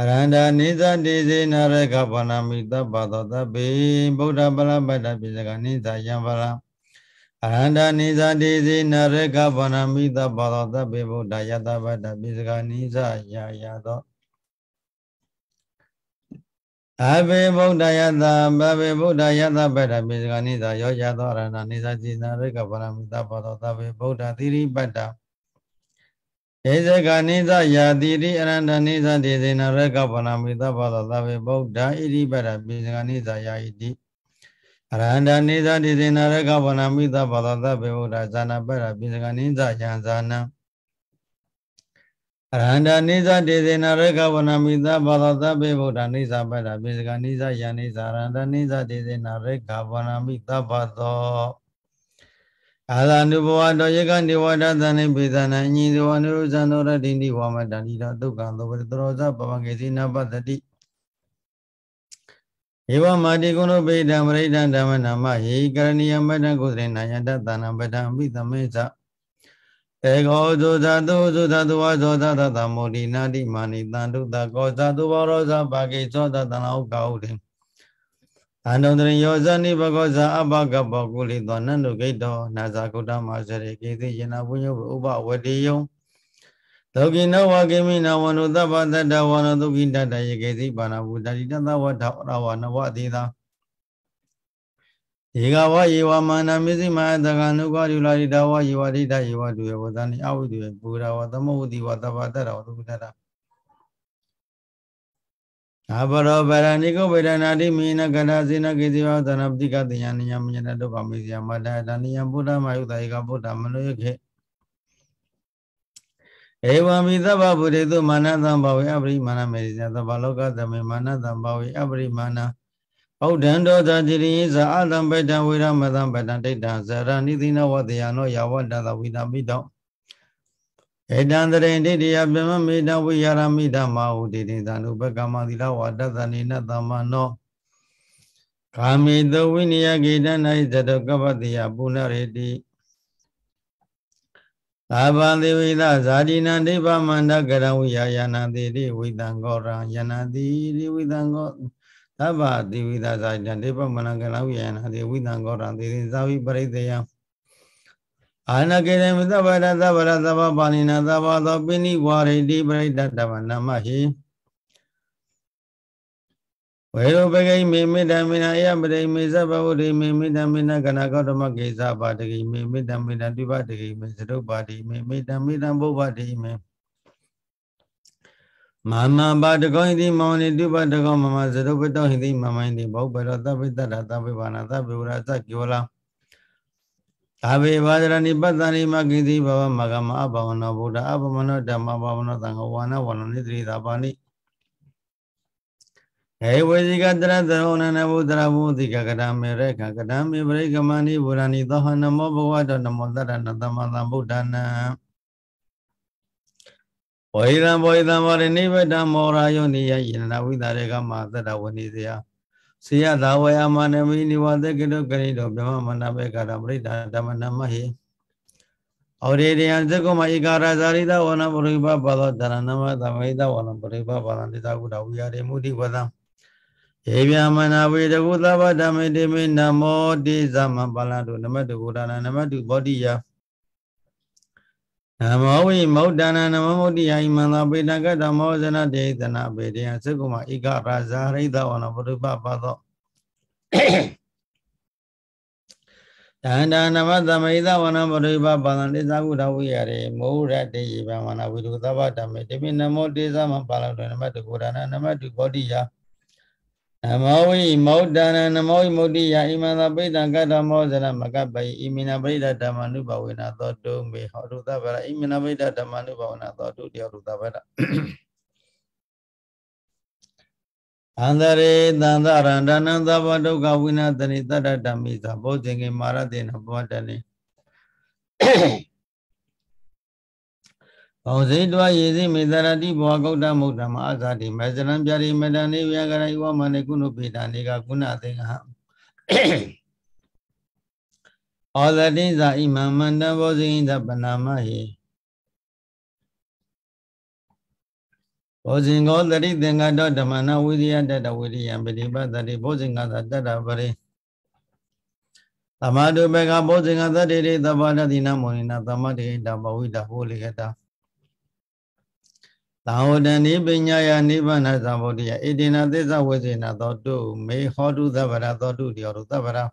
အရန္တာနိသတိစေနာရကဘာနာမိတပ္ပသောတပိဗုဒ္ဓပလပတ္တပိစကနိသယံဗလာအရန္တာနိသတိစေနာရကဘာနာမိတပ္ပသောတပိဗုဒ္ဓယတပတ္တပိစကနိသယာယသောအဘေဗုဒ္ဓယတဗဘေဗုဒ္ဓယတပတ္တပိစကနိသယောယသောအရန္တာနိသတိစေနာရကဘာနာမိတပ္ပသောတပိဗုဒ္ဓသီရိပတ္တဣဇဂာနိသယာတိရိအရန္တနိသဒေဇေနရကဗနာမိသဘာသောသဗေဗုဒ္ဓဣရိပရပိဇဂာနိသယာဣတိအရန္တနိသဒေဇေနရကဗနာမိသဘာသောသဗေဗုဒ္ဓဇာနာပရပိဇဂာနိသယံဇာနံအရန္တနိသဒေဇေနရကဗနာမိသဘာသောသဗေဗုဒ္ဓနိသပရပိဇဂာနိသယံနိသအရန္တနိသဒေဇေနရကဗနာမိသဘာသောအာသာနုဘဝတောယေကံဒေဝတာသနိပိသနံအညီဇဝနုဇံသောရတိနိဝမတန္တိတောဒုက္ခံသောပရတရောဇပဝံကေစီနာပတတိဧဝမာတိကုဏုပိဒံပရိဒံဓမ္မနာမယေကရဏီယမတံကုသရေနာယတသနံပဒံပိသမေသတေကောသုသသုသုသသဝသောသသသမောတိနာတိမာနိတံဒုတကောသသဘောရောဇပါကေသောသတနာဥက္ကဥတေအန္တန္တရိယောဇာနိဘဂောဇာအဘကဘောကုလိသောနန္ဒုဂိတော နာဇာကုတ္တမစရေကိသိယေနာပုညုဥပဝတိယံလောကိနောဝကိမိနဝန္တုသဗ္ဗတတ္တဝန္တုကိတတ္တယေကိသိပါဏဘူတတိတသဝထရဝနဝတိသာဧကဝယေဝမန္တမေစိမဟတကနုကောဒုလာရိတဝယေဝဒိတယေဝဒုယဝသနိအဝိဒုယပူရဝသမုဒိဝသဗ္ဗတတ္တဝသုတ္တနာဘရောဗရဏိကုဗေဒနာတိမိနကရစေနကေဇေဝသနပတိကတယနိယမညနဒုက္ခမေဇယမတတနိယဗုဒ္ဓမယုတဧကဗုဒ္ဓမနုယခေဧဝံမိသဗ္ဗဗုဒ္ဓေတုမာနသံဘဝေအပရိမာဏမေဇယသဗ္ဗလောကသမေမာနသံဘဝေအပရိမာဏဩဒံဒောသတိရိဇာအလံဗေဒံဝိရမသံဗဒံဒိဋ္ဌံဇရဏိသိနဝတယနောယဝတ္တဝိနာမိတောဧတံတရိဒိဋ္ဌိယပြမမေတဝိယာရမိဓမ္မဟုဒေတိသံဥပကမသီလဝါတသနိနသမနောကာမိတဝိနိယကေတနာယတကပ္ပတိယပုဏ္ဏရေတိသာဗံဒေဝိသဇာတိနံဒိဗ္ဗမန္တကရဝိယာယနာတိတိဝိသံဂောရံယနာတိတိဝိသံဂောသဗ္ဗဒေဝိသဇာတိနံဒိဗ္ဗမန္တကရဝိယာယနာတိဝိသံဂောရံတိတိသာဝိပရိသေယံအာနကေရမသဗ္ဗရသဗ္ဗရသဗ္ဗပါဏိနာသဗ္ဗသောပိဏိဝါရိတိပရိဒတ္တဗနာမဟိဝေရောပကိမေမေတ္တမေနအယပရိမေသဗ္ဗဝရိမေမေတ္တမေနကနာကောတမကေသပါတကိမေမေတ္တမေနတိပတကိမေသတုပါတိမေမေတ္တမေတံဘုဗ္ဗတိမေမမဘာတကောဟိတိမောနိတုပတကောမမသတုပတောဟိတိမမိုင်းတိဘောပရောသဗ္ဗတ္တသဗ္ဗေဘာနာသဗ္ဗေဝရသကိဝလားဒါဝေဘာဒရဏိပတ္တနိမကိသိဘဝမဂမအဘဝနောဗုဒ္ဓအပမနောဓမ္မဘာဝနောသံဃဝါနဝနနိတိသာပါဏိဟေဝေဇိကတရသရောနနဗုဒ္ဓရဘုသိကကရမေရခကရမေပရိကမဏိဗုရဏိသောဟနမောဘဝတောနမောတရဏသမသံဗုဒ္ဓနာဝေရံဝေသံဝရဏိဗဒံမောရာယောနိယယိနဝိတာရေကမသတ္တဝနိစယစေယသာဝယမနမိနိဝသကိတုကရိတောဗြဟ္မမဏဘေကာရပရိဒါဓမ္မနမဟိဩရေတယံသကုမဧကာရဇာရိတဝနပရိပပသောဒရဏမသမေတဝနပရိပပသံတိသကုတဝိယရေမုတိဝသံယေဗျာမနာဝေတကုသဗ္ဗဓမ္မေတိမေနမောတိသမ္မပါလတုနမတုဘုဒ္ဓနာနမတုဗောဓိယာနမောဝိမௌတနာနမောမௌတိယိမန္တပေတကတမောဇနတေသနာပေတယသကုမဧကရာဇာရိတဝနဘုရုပပါသောတန္တနမသမိသဝနဘုရိပပါဒံတိသကုဒဝိယရေမောရတေယိဗံဝနဝိတုသဗ္ဗတမေတိပိနမောတေသမပါလောတနမတုကုရဏနမတုဘောဓိယနမောဝိမௌတနနမောဝိမုတ်တိယအိမန္တပိဋကကတ္တမောဇရမကပိအိမိနာပိဋဓမ္မနုဘဝေနသောတုမေဟောရုသဗရအိမိနာပိဋဓမ္မနုဘဝေနသောတုတယောရုသဗရအန္တရေသန္တရန္တနံသဘောဒုက္ခဝိနသနိတတ္တဓမ္မိသဘောဇင်ကေမာရတေနဘောတနေဘောင်စိတ်တွားရေစိမေသရတိဘောဂௌတမုဒ္ဓမအာဇာတိမေဇရံပြရိမတန်နေဗျာကရိဝမနေကုဏုပေတာနေကကုဏသင်္ဟဩဇတိဇာဣမံမန္တဘောဇိန္ဒပနာမဟိဘောဇင်ကောတတိသင်္ကတောဓမ္မနာဝိရိယတတဝိရိယံပฏิပတ်တတိဘောဇင်ကသာတတပရိသမတုပကဘောဇင်ကသတ္တိရိသဗ္ဗတတိနမောနိနာသမတေတဘဝိတဟောလိကတာသာဝတဏိပညာယနိဗ္ဗာန်သံဗုဒ္ဓယဣတိနာသစ္စာဝေစေနာသောတုမေဟောတုသဗ္ဗရာသောတုတယောတုသဗ္ဗရာ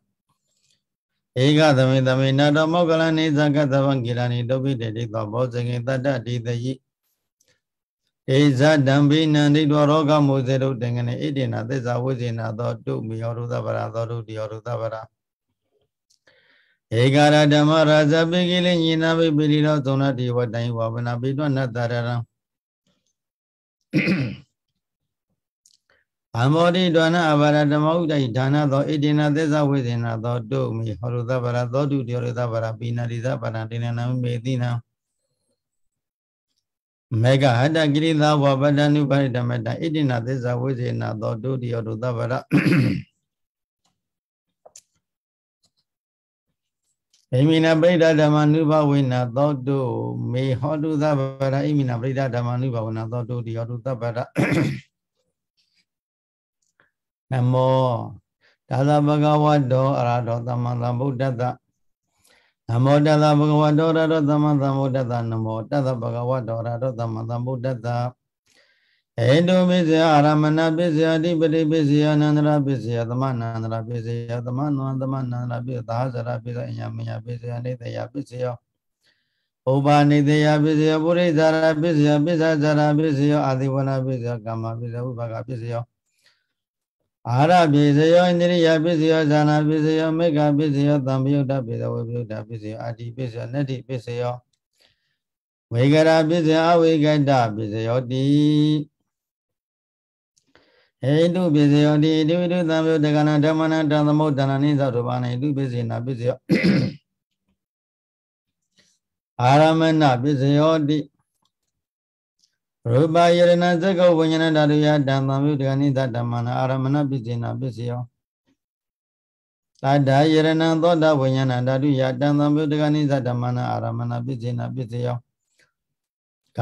ဧကသမေသမေနာတောမောကလနိသကသဗ္ဗံကိရဏိဒုပိတေတိသောဘောဇငိတတ္တတိတယိဧဇဒံဘိနန္ဒိတောရောဂမုဇေတုတင်္ဂနေဣတိနာသစ္စာဝေစေနာသောတုမေဟောတုသဗ္ဗရာသောတုတယောတုသဗ္ဗရာဧကရဓမ္မရာဇပိကိလေညိနာဘိပိရိရောသုံနာတိဝတ္တံဝါပနာပိတ္တနတ္တရံဗံဘောတိဒွါနအဘာရဓမ္မဥဒိဒါနသောဣတိနသစ္စာဝိသေနသောတုမိဟောရုသဗရသောတုတယောရသဗရပိဏတိသဗရတိနနမေတိနံမေဃဟတကိရိသဝပတ္တနုပါရိဓမ္မတဣတိနသစ္စာဝိသေနသောတုတယောရသဗရအိမိနာပရိဒဓမ္မနုဘဝိနာသောတုမေဟောတုသဗ္ဗရာအိမိနာပရိဒဓမ္မနုဘဝိနာသောတုဒီဟောတုသဗ္ဗရာနမောဒါသဘဂဝတောအရဟတောသမ္မာသမ္ဗုဒ္ဓတ္တနမောတသဘဂဝတောအရဟတောသမ္မာသမ္ဗုဒ္ဓတ္တနမောတသဘဂဝတောအရဟတောသမ္မာသမ္ဗုဒ္ဓတ္တဟေတုပိစယအာရမဏပိစယအဓိပတိပိစယအနန္တရပိစယသမဏန္တရပိစယသမဏဝံသမဏန္တရပိသာဇရပိစယမယပိစယနေတယပိစယဥပါနေတယပိစယပုရိသရပိစယပိစဇရပိစယအာတိဝနာပိစယကမ္မပိစယဥပကပိစယအာရပိစယဣန္ဒိယပိစယဇာနာပိစယမေဃပိစယသံပယုတ္တပိစယဝိပယုတ္တပိစယအာတိပိစယနတ္တိပိစယဝေကရာပိစယအဝေကတပိစယတိဟေတုပိစယောတိဒိဝိတုသံယုတကနာဓမ္မနာတံသမုဒ္ဒနာနိသောတပါနေတုပိစေနာပိစယောအာရမဏပိစယောတိရူပယရဏသက္ကဝိညာဏဓာတုယတံသံယုတကနိသဓမ္မနာအာရမဏပိစေနာပိစယောသတ္တယရဏသောတဝိညာဏဓာတုယတံသံယုတကနိသဓမ္မနာအာရမဏပိစေနာပိစယော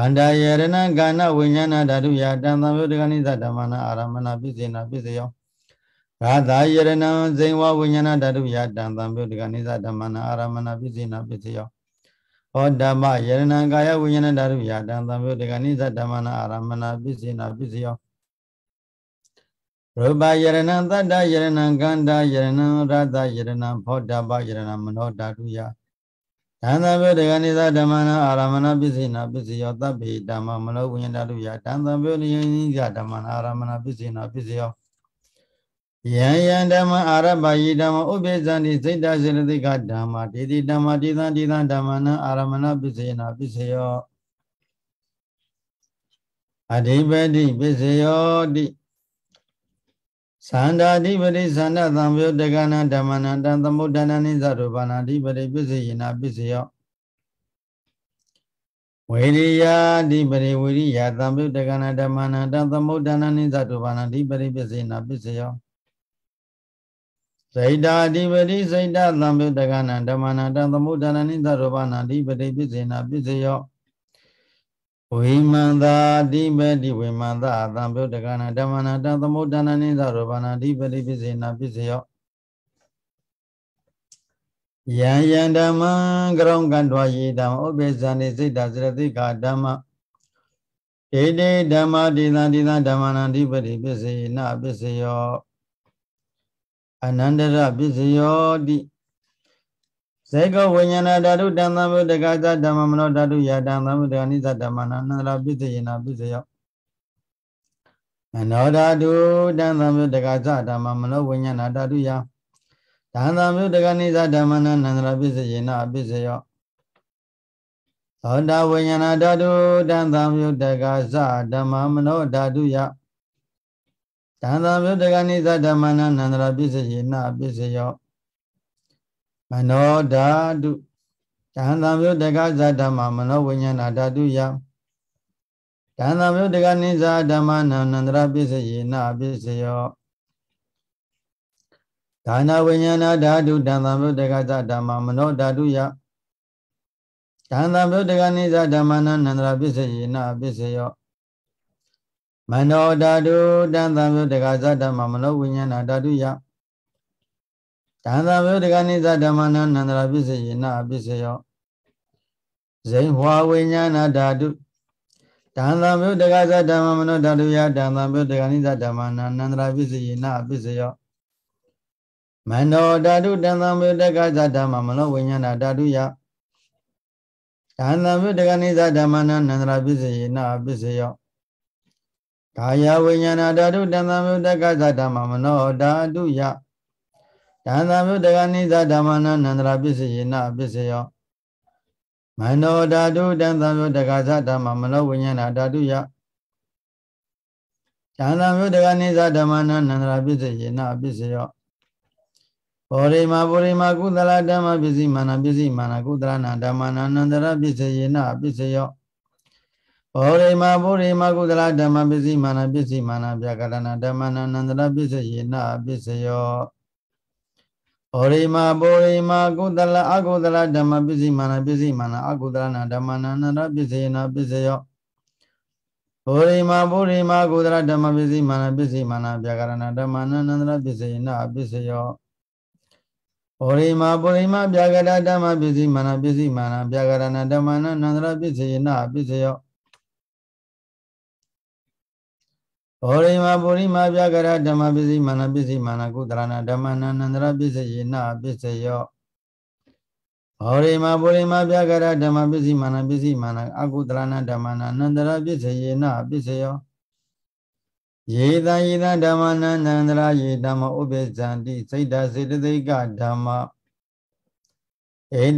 ခန္ဓာယရဏကာဏဝိညာဏဓာတုယတံသံယုတကနိသဓမ္မနာအာရမဏပိစေနာပိစယောဂါသာယရဏံဇိဝဝိညာဏဓာတုယတံသံယုတကနိသဓမ္မနာအာရမဏပိစေနာပိစယောဟောဓမ္မယရဏံကာယဝိညာဏဓာတုယတံသံယုတကနိသဓမ္မနာအာရမဏပိစေနာပိစယောရူပယရဏံသတ္တယရဏံကန္တာယရဏံရတယရဏံဖောဓဗယရဏံမနောဓာတုယကန္တဘေတကနိသဓမ္မနာအာရမဏပစ္စည်းနာပစ္စယောတပ်ပေဓမ္မမနောဝိညာတုယကန္တဘေနိယိကဓမ္မနာအာရမဏပစ္စည်းနာပစ္စယောယံယံဓမ္မအာရပယိဓမ္မဥပိသန္တိစိတ်တစေနတိကဓမ္မဒေတိဓမ္မတိသံတိသံဓမ္မနာအာရမဏပစ္စည်းနာပစ္စယောအဓိပတိပစ္စယောတိသန္တာဓိပတိသန္တသံယောတကနာဓမ္မနာတံသမုဒ္ဒနာနိသရူပနာဓိပတိပစ္စယေနာပစ္စယောဝိရိယဓိပတိဝိရိယသံယုတကနာဓမ္မနာတံသမုဒ္ဒနာနိသရူပနာဓိပတိပစ္စယေနာပစ္စယောစိတ်ဓာဓိပတိစိတ်ဓာသံယုတကနာဓမ္မနာတံသမုဒ္ဒနာနိသရူပနာဓိပတိပစ္စယေနာပစ္စယောဝိမန္တာတိပတိဝိမန္တာသံဗုဒ္ဓကနာဓမ္မနာတံသမုဒ္ဒနာနိသရဘာနာတိပတိပစ္စေနာပစ္စယောယံယံဓမ္မံကရုံကံတော်ယေတံဥပိစ္ဆာနိစိတ်တသရတိကာဓမ္မဣတိဓမ္မတိသံတိသံဓမ္မနာတိပတိပစ္စေနာပစ္စယောအနန္တရပစ္စယောတိဇေကဝိညာဏဓာတုတံသမုဒ္ဒကသဓမ္မမနောဓာတုယတံသမုဒ္ဒကနိသဓမ္မနာနန္ဒရာပိသေယနာပိစေယမနောဓာတုတံသမုဒ္ဒကသဓမ္မမနောဝိညာဏဓာတုယတံသမုဒ္ဒကနိသဓမ္မနာနန္ဒရာပိစေယနာပိစေယသောတာဝိညာဏဓာတုတံသမုဒ္ဒကသဓမ္မမနောဓာတုယတံသမုဒ္ဒကနိသဓမ္မနာနန္ဒရာပိစေယနာပိစေယောမနောဓာတုဓာန်သံယုတ်တကဇာဓမ္မမနောဝိညာဏဓာတုယဓာန်သံယုတ်တကနိဇာဓမ္မနန္န္တရပိစယေနပိစယောဒါနဝိညာဏဓာတုဓာန်သံယုတ်တကဇာဓမ္မမနောဓာတုယဓာန်သံယုတ်တကနိဇာဓမ္မနန္န္တရပိစယေနပိစယောမနောဓာတုဓာန်သံယုတ်တကဇာဓမ္မမနောဝိညာဏဓာတုယဒါန်သာဝေဒကနိသဓမ္မနာနန္တရာပိစေယနာပိစေယောဇိဟွာဝိညာဏဓာတုဒါန်သံဗုဒ္ဓကသဓမ္မမနောဓာတုယဒါန်သံဗုဒ္ဓကနိသဓမ္မနာနန္တရာပိစေယနာပိစေယောမနောဓာတုဒါန်သံဗုဒ္ဓကသဓမ္မမနောဝိညာဏဓာတုယဒါန်သံဗုဒ္ဓကနိသဓမ္မနာနန္တရာပိစေယနာပိစေယောကာယဝိညာဏဓာတုဒါန်သံဗုဒ္ဓကသဓမ္မမနောဓာတုယကန္တာဘုဒ္ဓကနိသဓမ္မနန္တရာပစ္စယေနပစ္စယောမနောဓာတုတန်သံဘုဒ္ဓကသဓမ္မမနောဝိညာဏဓာတုယကန္တာဘုဒ္ဓကနိသဓမ္မနန္တရာပစ္စယေနပစ္စယောပောရိမပုရိမကုသလဓမ္မပစ္စည်းမာနပစ္စည်းမာနကုသလနာဓမ္မနာနန္တရပစ္စယေနပစ္စယောပောရိမပုရိမကုသလဓမ္မပစ္စည်းမာနပစ္စည်းမာနဗျာကလနာဓမ္မနာနန္တရပစ္စယေနပစ္စယောဩရိမဘောရိမကုသလအကုသလဓမ္မပစ္စည်းမာနပစ္စည်းမာနအကုသလနာဓမ္မနာနာပစ္စည်းနာပစ္စယောဩရိမဘောရိမကုသလဓမ္မပစ္စည်းမာနပစ္စည်းမာနဗျာကရဏဓမ္မနာနန္ဒပစ္စည်းနာပစ္စယောဩရိမဘောရိမဗျာကရဓမ္မပစ္စည်းမာနပစ္စည်းမာနဗျာကရဏဓမ္မနာနန္ဒပစ္စည်းနာပစ္စယောဘောရိမပုရိမပြကရဓမ္မပစ္စည်းမာနပစ္စည်းမာနကုသရဏဓမ္မနာနန္တရပစ္စယေနပစ္စယောဘောရိမပုရိမပြကရဓမ္မပစ္စည်းမာနပစ္စည်းမာနအကုသရဏဓမ္မနာနန္တရပစ္စယေနပစ္စယောယေတံယေတံဓမ္မနန္န္တရာယေဓမ္မဥပ္ပဇန္တိစိတ်တစေတသိကဓမ္မဣ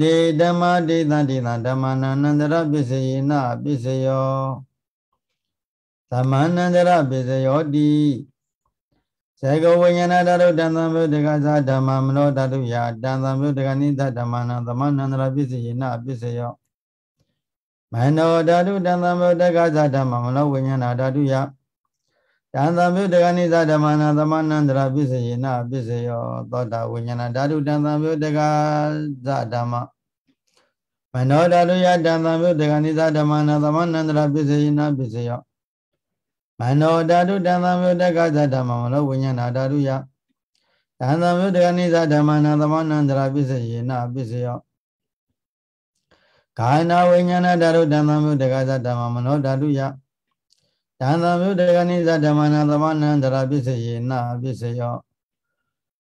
တိဓမ္မဒေသံဒေသံဓမ္မနန္န္တရာပစ္စယေနပစ္စယောသမန္တရပိစယောတိဇေကဝိညာဏတရုတံသံဗုဒ္ဓကသာဓမ္မမနောတတုယတံသံဗုဒ္ဓကနိသဓမ္မနံသမန္တရပိစယေနပိစယောမနောဓာတုတံသံဗုဒ္ဓကသာဓမ္မမနောဝိညာဏဓာတုယတံသံဗုဒ္ဓကနိသဓမ္မနံသမန္တရပိစယေနပိစယော သောတာဝိညာဏဓာတုတံသံဗုဒ္ဓကသာဓမ္မမနောဓာတုယတံသံဗုဒ္ဓကနိသဓမ္မနံသမန္တရပိစယေနပိစယောမနောဓာတုတံသံယုတက္ကသဓမ္မမနောဝိညာဏဓာတုယတံသံယုတက္ကနိသဓမ္မနာသမဏန္တရာပစ္စယေနပစ္စယောကာနာဝိညာဏဓာတုတံသံယုတက္ကသဓမ္မမနောဓာတုယတံသံယုတက္ကနိသဓမ္မနာသမဏန္တရာပစ္စယေနပစ္စယော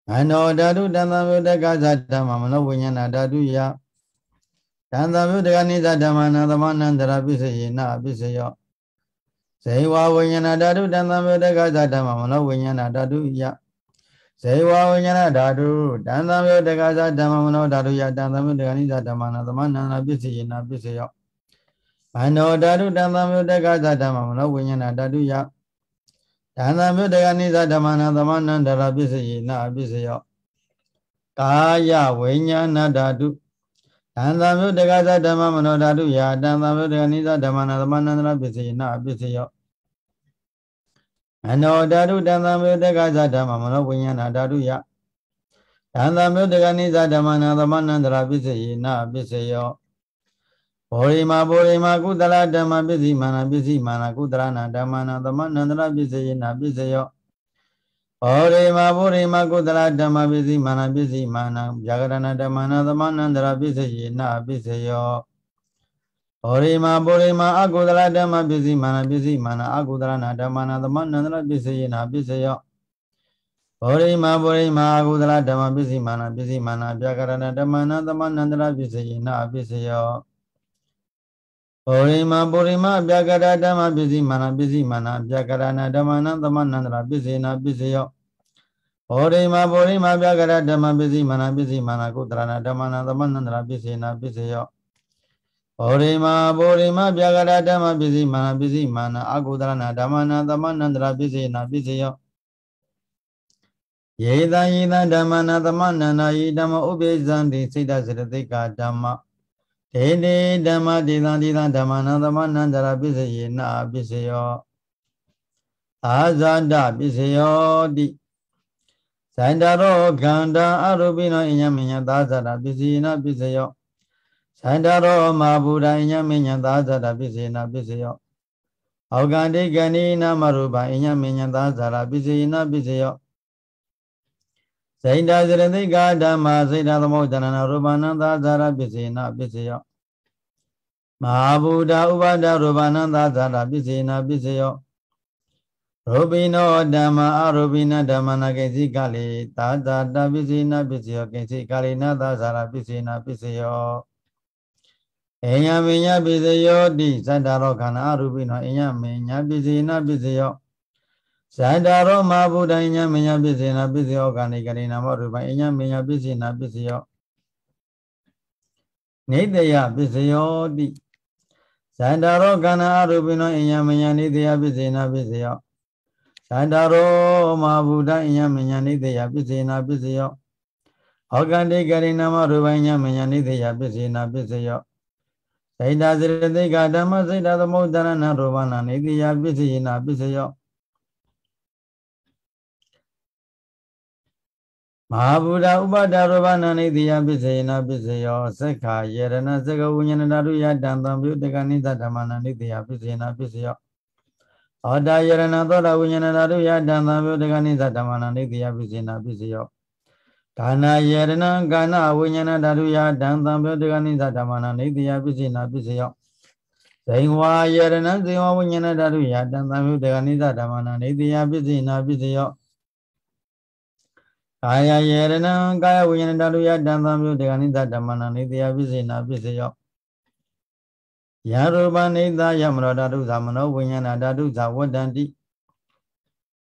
မနောဓာတုတံသံယုတက္ကသဓမ္မမနောဝိညာဏဓာတုယတံသံယုတက္ကနိသဓမ္မနာသမဏန္တရာပစ္စယေနပစ္စယောဇေဝဝိညာဏဓာတုတန်သံဝေတကသဓမ္မမနောဝိညာဏဓာတုယဇေဝဝိညာဏဓာတုတန်သံဝေတကသဓမ္မမနောဓာတုယတန်သံဝေတကနိသဓမ္မနာသမဏနာပစ္စယေနာပစ္စယောမနောဓာတုတန်သံဝေတကသဓမ္မမနောဝိညာဏဓာတုယတန်သံဝေတကနိသဓမ္မနာသမဏန္တရာပစ္စယေနာပစ္စယောကာယဝိညာဏဓာတုတန်သံယုတက္ကသဓမ္မမနောဓာတုယာတန်သံယုတက္ကနိသဓမ္မနာသမဏန္တရပစ္စယနာပစ္စယောမနောဓာတုတန်သံယုတက္ကသဓမ္မမနောဝိညာဏဓာတုယာတန်သံယုတက္ကနိသဓမ္မနာသမဏန္တရပစ္စယနာပစ္စယောဘောရိမာဘောရိမာကုသလဓမ္မပစ္စည်းမာနပစ္စည်းမာနကုသရနာဓမ္မနာသမဏန္တရပစ္စယနာပစ္စယောဩရိမဗုရိမကုသလဓမ္မပစ္စည်းမာနပစ္စည်းမာနဗျာကရဏဓမ္မနာသမဏန္တရပစ္စယေနပစ္စယောဩရိမဗုရိမအကုသလဓမ္မပစ္စည်းမာနပစ္စည်းမာနအကုသလနာဓမ္မနာသမဏန္တရပစ္စယေနပစ္စယောဩရိမဗုရိမအကုသလဓမ္မပစ္စည်းမာနပစ္စည်းမာနဗျာကရဏဓမ္မနာသမဏန္တရပစ္စယေနပစ္စယောဘောရိမပုရိမအပြကရဓမ္မပစ္စည်းမာနပစ္စည်းမာနအပြကရဏဓမ္မနံသမဏန္တရာပစ္စေနာပစ္စယောဘောရိမပုရိမအပြကရဓမ္မပစ္စည်းမာနပစ္စည်းမာနကုတရဏဓမ္မနံသမဏန္တရာပစ္စေနာပစ္စယောဘောရိမပုရိမအပြကရဓမ္မပစ္စည်းမာနပစ္စည်းမာနအကုတရဏဓမ္မနံသမဏန္တရာပစ္စေနာပစ္စယောယေသယေသဓမ္မနသမဏန္တရာဤဓမ္မဥပိ္ပဇံတိစိတ္တစရတိကဓမ္မဒေတိဓမ္မဒေသံဒေသံဓမ္မနံသမနံတရာပိစယေနာပိစယောအာဇာတပိစယောတိဇန္တရောကန္တာအရူပိနောအညမညသာဇာတပိစီနာပိစယောဇန္တရောမာဘူဒအညမညသာဇာတပိစီနာပိစယောအောကန္တိကဏီနာမရူပအညမညသာဇာတပိစီနာပိစယောစိတ်ဓာစရတိကဓမ္မစိတ်ဓာသမုဒ္ဒနာရူပနန္တသာရပစ္စေနာပစ္စယောမဟာဗုဒ္ဓဥပါဒရူပနန္တသာရပစ္စေနာပစ္စယောရူပိနောဓမ္မအရူပိနဓမ္မနာကိသိကလေသာသာတပစ္စေနာပစ္စယောကိသိကလေနသာသာရပစ္စေနာပစ္စယောအញ្ញမဉ္ဇပစ္စယောတိသတ္တရောခန္ဓာအရူပိနောအញ្ញမဉ္ဇပစ္စေနာပစ္စယောဇန္တာရောမဗုဒ္ဓဉာဏ်မညာပစ္စေနာပစ္စယောကဏိကရိနာမရူပဉာဏ်မညာပစ္စေနာပစ္စယောနေတယပစ္စယောတိဇန္တာရောကဏအရူပိနောဉာဏ်မညာနေတယပစ္စေနာပစ္စယောသန္တာရောမဗုဒ္ဓအញ្ញမညာနိတယပစ္စေနာပစ္စယောဩကန္တိကရိနာမရူပအញ្ញမညာနိတယပစ္စေနာပစ္စယောသိတာစရတိကဓမ္မစိတ်တသမုဒ္ဒရဏရူပနာနိတယပစ္စေနာပစ္စယောမဟာဗုဒ္ဓဥပဒါရဘနာနိတိယပစ္စယနာပစ္စယောသက္ခာယေရဏသက္ကဝိညာဏဓာတုယတံတံပြုတကနိသဓမ္မနာနိတိယပစ္စယနာပစ္စယောဩတာယရဏသောတာဝိညာဏဓာတုယတံတံပြုတကနိသဓမ္မနာနိတိယပစ္စယနာပစ္စယောကာနာယရဏကာနာဝိညာဏဓာတုယတံတံပြုတကနိသဓမ္မနာနိတိယပစ္စယနာပစ္စယောဇိံဝါယရဏဇိံဝဝိညာဏဓာတုယတံတံပြုတကနိသဓမ္မနာနိတိယပစ္စယနာပစ္စယောကာယယေရဏံကာယဝိညာဉ်တလူယတံသံမြို့တေကနိသဓမ္မနံနေတယပိစေနာပိစေယောယရူပနိသယမနောဓာတုသမနောဝိညာဏဓာတုသဝတ္တန္တိ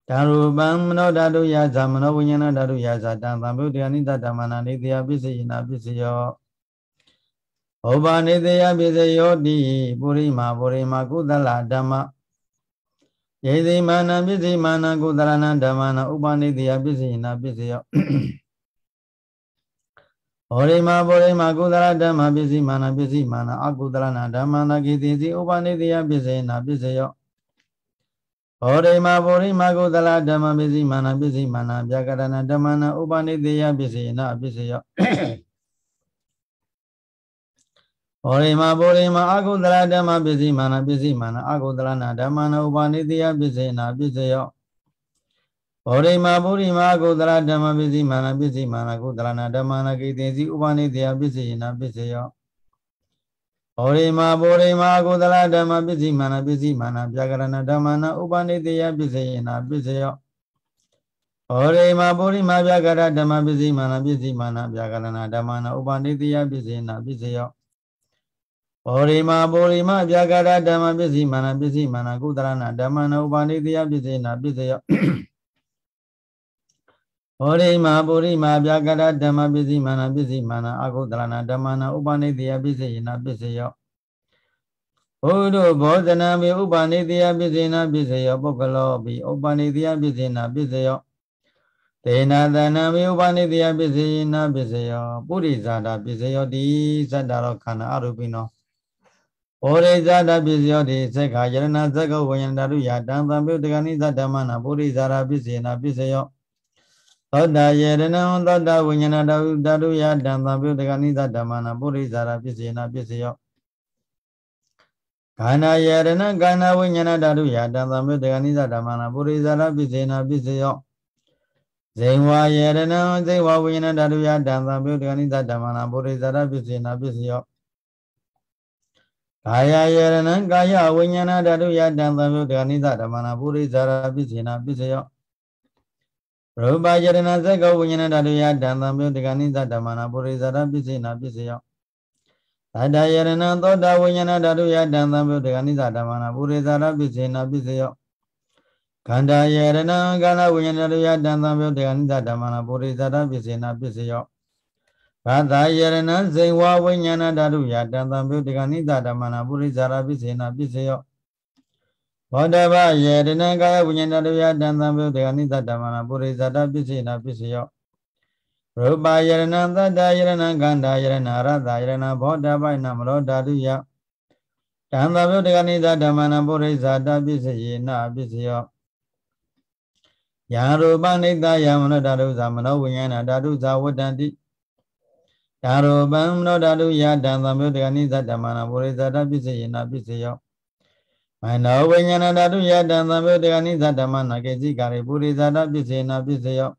ဓာရူပံမနောဓာတုယသမနောဝိညာဏဓာတုယသတံသံမြို့တေကနိသဓမ္မနံနေတယပိစေနာပိစေယောဩဘာနေတယပိစေယောတိပုရိမာပုရိမာကုသလဓမ္မယေသိမာနပစ္စည်းမာနကုသရဏဓမ္မနာဥပနိတိယပစ္စည်းနာပစ္စယောဩရိမဘောရိမကုသရဓမ္မပစ္စည်းမာနပစ္စည်းမာန အကုသရဏဓမ္မနာကိတိစီဥပနိတိယပစ္စည်းနာပစ္စယောဩရိမဘောရိမကုသရဓမ္မပစ္စည်းမာနပစ္စည်းမာနဗျာကရဏဓမ္မနာဥပနိတိယပစ္စည်းနာပစ္စယောဩရိမဘောရိမအာဂုတရဓမ္မပစ္စည်းမာနပစ္စည်းမာနအာဂုတရနာဓမ္မနာဥပါနေတိယပစ္စေနာပစ္စယောဩရိမဘောရိမအာဂုတရဓမ္မပစ္စည်းမာနပစ္စည်းမာနဂုတရနာဓမ္မနာကိတေစီဥပါနေတိယပစ္စေနာပစ္စယောဩရိမဘောရိမအာဂုတရဓမ္မပစ္စည်းမာနပစ္စည်းမာနပြာကရဏဓမ္မနာဥပါနေတိယပစ္စေနာပစ္စယောဩရိမပုရိမဗျာကရဓမ္မပစ္စည်းမာနပစ္စည်းမာနဗျာကရဏဓမ္မနာဥပါနေတိယပစ္စေနာပစ္စယောဘောရိမဘောရိမဗျာကာရဓမ္မပစ္စည်းမာနပစ္စည်းမာနကုသရဏဓမ္မနဥပါနိတယပစ္စေနာပစ္စယောဘောရိမဘောရိမဗျာကာရဓမ္မပစ္စည်းမာနပစ္စည်းမာနအကုသရဏဓမ္မနဥပါနိတယပစ္စေနာပစ္စယောဘုဒ္ဓဘောဇနံဘိဥပါနိတယပစ္စေနာပစ္စယောပုဂ္ဂလောဘိဥပါနိတယပစ္စေနာပစ္စယောဒေနာသနံဘိဥပါနိတယပစ္စေနာပစ္စယောပုရိဇာတာပစ္စယောတိဇတ္တရောခန္ဓာအရူပိနောဩရိဇာတပစ္စယောတိသက္ခာယရဏသက္ခဝေယန္တရုယတံသံပြုတကနိသဓမ္မနာပုရိဇာရာပစ္စယနာပစ္စယောသောတာယရဏံသောတာဝိညာဏတဝိတရုယတံသံပြုတကနိသဓမ္မနာပုရိဇာရာပစ္စယနာပစ္စယောခန္ဓာယရဏခန္ဓာဝိညာဏတရုယတံသံပြုတကနိသဓမ္မနာပုရိဇာရာပစ္စယနာပစ္စယောဇိဝါယရဏံဇိဝဝိညာဏတရုယတံသံပြုတကနိသဓမ္မနာပုရိဇာရာပစ္စယနာပစ္စယောဘာယယရဏံကာယဝိညာဏဓာတုယတံသံယုတ်တဏိသဓမ္မနာပုရိဇာရပိစေနာပိစယောရူပယရဏဇကဝိညာဏဓာတုယတံသံယုတ်တဏိသဓမ္မနာပုရိဇာရပိစေနာပိစယောသတ္တယရဏံသောတာဝိညာဏဓာတုယတံသံယုတ်တဏိသဓမ္မနာပုရိဇာရပိစေနာပိစယောခန္ဓာယရဏံကာလဝိညာဏဓာတုယတံသံယုတ်တဏိသဓမ္မနာပုရိဇာရပိစေနာပိစယောဘာသာယရဏဇိဝဝိညာဏဓာတုယတံတံပြုတကနိတဓမ္မနာပုရိဇာရပိစေနာပိစေယောဘောဓဘယရဏကာယဝိညာဏဓာတုယတံတံပြုတကနိတဓမ္မနာပုရိဇာတပိစေနာပိစေယောရူပယရဏသတ္တယရဏကန္တာယရဏရတယရဏဘောဓဘိုင်နမလောဓာတုယတံတံပြုတကနိတဓမ္မနာပုရိဇာတပိစေနာပိစေယောယံရူပနိတယမနောဓာတုဇာမနောဝိညာဏဓာတုဇာဝတ္တန္တိဒါရောပံနောဓာတုယတံသံယုတ်တကနိသဓမ္မနာပုရိသတာပစ္စယေနာပစ္စယောမနောဝိညာဏဓာတုယတံသံယုတ်တကနိသဓမ္မနာကေစီကာရေပုရိသတာပစ္စယေနာပစ္စယော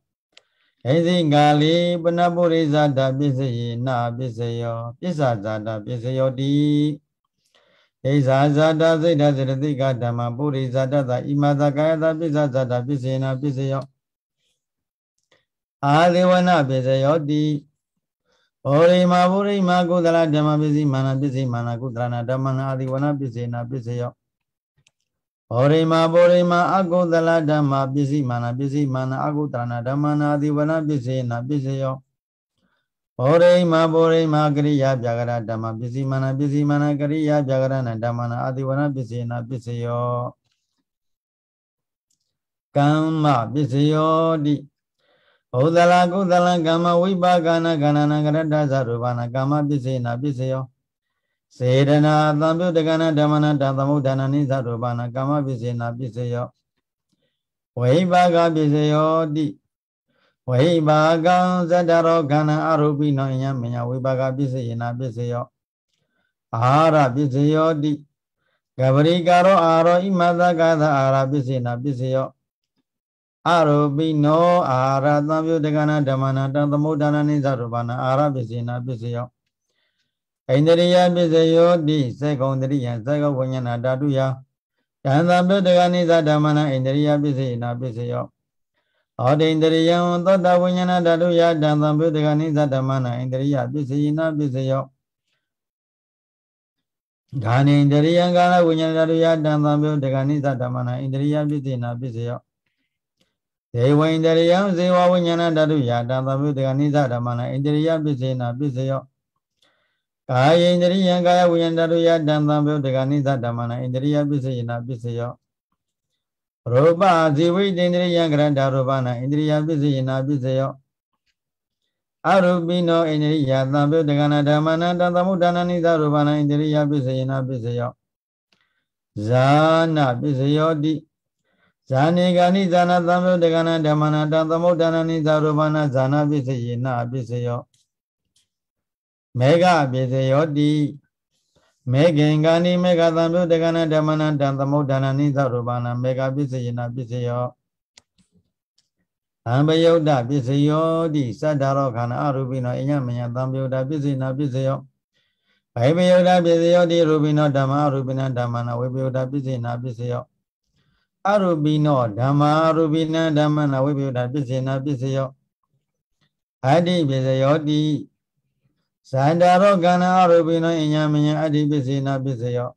ခေစီကာလီပနပုရိသတာပစ္စယေနာပစ္စယောပစ္ဆဇာတာပစ္စယောတိဒိသာဇာတာစိတ်ဓာစေတသိကဓမ္မပုရိသတာသာဣမသာကာယတာပစ္ဆဇာတာပစ္စယေနာပစ္စယောအာဇေဝနာပစ္စယောတိဩရိမာဘုရိမာကုသလဓမ္မပစ္စည်းမာနပစ္စည်းမာနကုသလနာဓမ္မနာအာဒီဝနာပစ္စေနာပစ္စယောဩရိမာဘုရိမာအကုသလဓမ္မပစ္စည်းမာနပစ္စည်းမာနအကုသလနာဓမ္မနာအာဒီဝနာပစ္စေနာပစ္စယောဩရိမာဘုရိမာကရိယာပြကရဓမ္မပစ္စည်းမာနပစ္စည်းမာနကရိယာပြကရနာဓမ္မနာအာဒီဝနာပစ္စေနာပစ္စယောကမ္မပစ္စယောတိဘုဒလကုသလကမ္မဝိပါကနာကဏနာကရတ္တသရူပနာကမ္မပစ္စေနာပစ္စယောစေတနာသံပြုတကနာဓမ္မနာတသမုဒ္ဒနာနိသရူပနာကမ္မပစ္စေနာပစ္စယောဝိပါကပစ္စယောတိဝိပါကံဇတရောခန္ဓာအရူပိနောယံမယဝိပါကပစ္စယေနာပစ္စယောအာဟာရပစ္စယောတိကပရိကာရော အာရောဣမသကသအာဟာရပစ္စေနာပစ္စယောအရူပိနော အာရသံယုတကနာဓမ္မနာတံသမုဒ္ဒနာနိသရူပနာအာရပစ္စေနာပစ္စယောဣန္ဒြိယပစ္စယောတိစေကုံတရိယစေကဝိညာဏဓာတုယတံသံယုတကနိသဓမ္မနာဣန္ဒြိယပစ္စယနာပစ္စယောဩဒိန္ဒြိယံသောတဝိညာဏဓာတုယတံသံယုတကနိသဓမ္မနာဣန္ဒြိယပစ္စယနာပစ္စယောဂာနိန္ဒြိယံကာလဝိညာဏဓာတုယတံသံယုတကနိသဓမ္မနာဣန္ဒြိယပစ္စယနာပစ္စယောဒေဝိန္ဒရိယံဇေဝဝိညာဏဓာတုယာတံသမိတကနိသဓမ္မနာဣန္ဒရိယပစ္စေနာပစ္စယောကာယိန္ဒရိယံကာယဝိညာဏဓာတုယာတံသမိတကနိသဓမ္မနာဣန္ဒရိယပစ္စေနာပစ္စယောရူပဇီဝိတ္တန္ဒရိယံကရဏဓာရူပနာဣန္ဒရိယပစ္စေနာပစ္စယောအရူပိနောဣန္ဒရိယသံပြုတကနာဓမ္မနာတံသမုဒ္ဒနာနိသရူပနာဣန္ဒရိယပစ္စေနာပစ္စယောဇာနာပစ္စယောတိဇာနေဂာနိဇာနာသံယုတ်တကနာဓမ္မနာတံသမုဒ္ဒနာနိသာရဘာနာဇာနာပစ္စယေနာပစ္စယောမေဃပစ္စယောတိမေဂင်ဂာနိမေဃသံယုတ်တကနာဓမ္မနာတံသမုဒ္ဒနာနိသာရဘာနာမေဃပစ္စယေနာပစ္စယောအံပယုတ်တပစ္စယောတိသတ္တရောခန္ဓာအရူပိနောအညမညာသံပယုတ်တပစ္စနာပစ္စယောဘိဗယုတ်တပစ္စယောတိရူပိနောဓမ္မအရူပိနဓမ္မနာဝိပယုတ်တပစ္စနာပစ္စယောအရူပိနောဓမ္မာရူပိနံဓမ္မနာဝိပယုတာပစ္စေနာပစ္စယောအတ္တိပစ္စယောတိဇန္တာရောကဏအရူပိနောအညာမညာအတ္တိပစ္စေနာပစ္စယော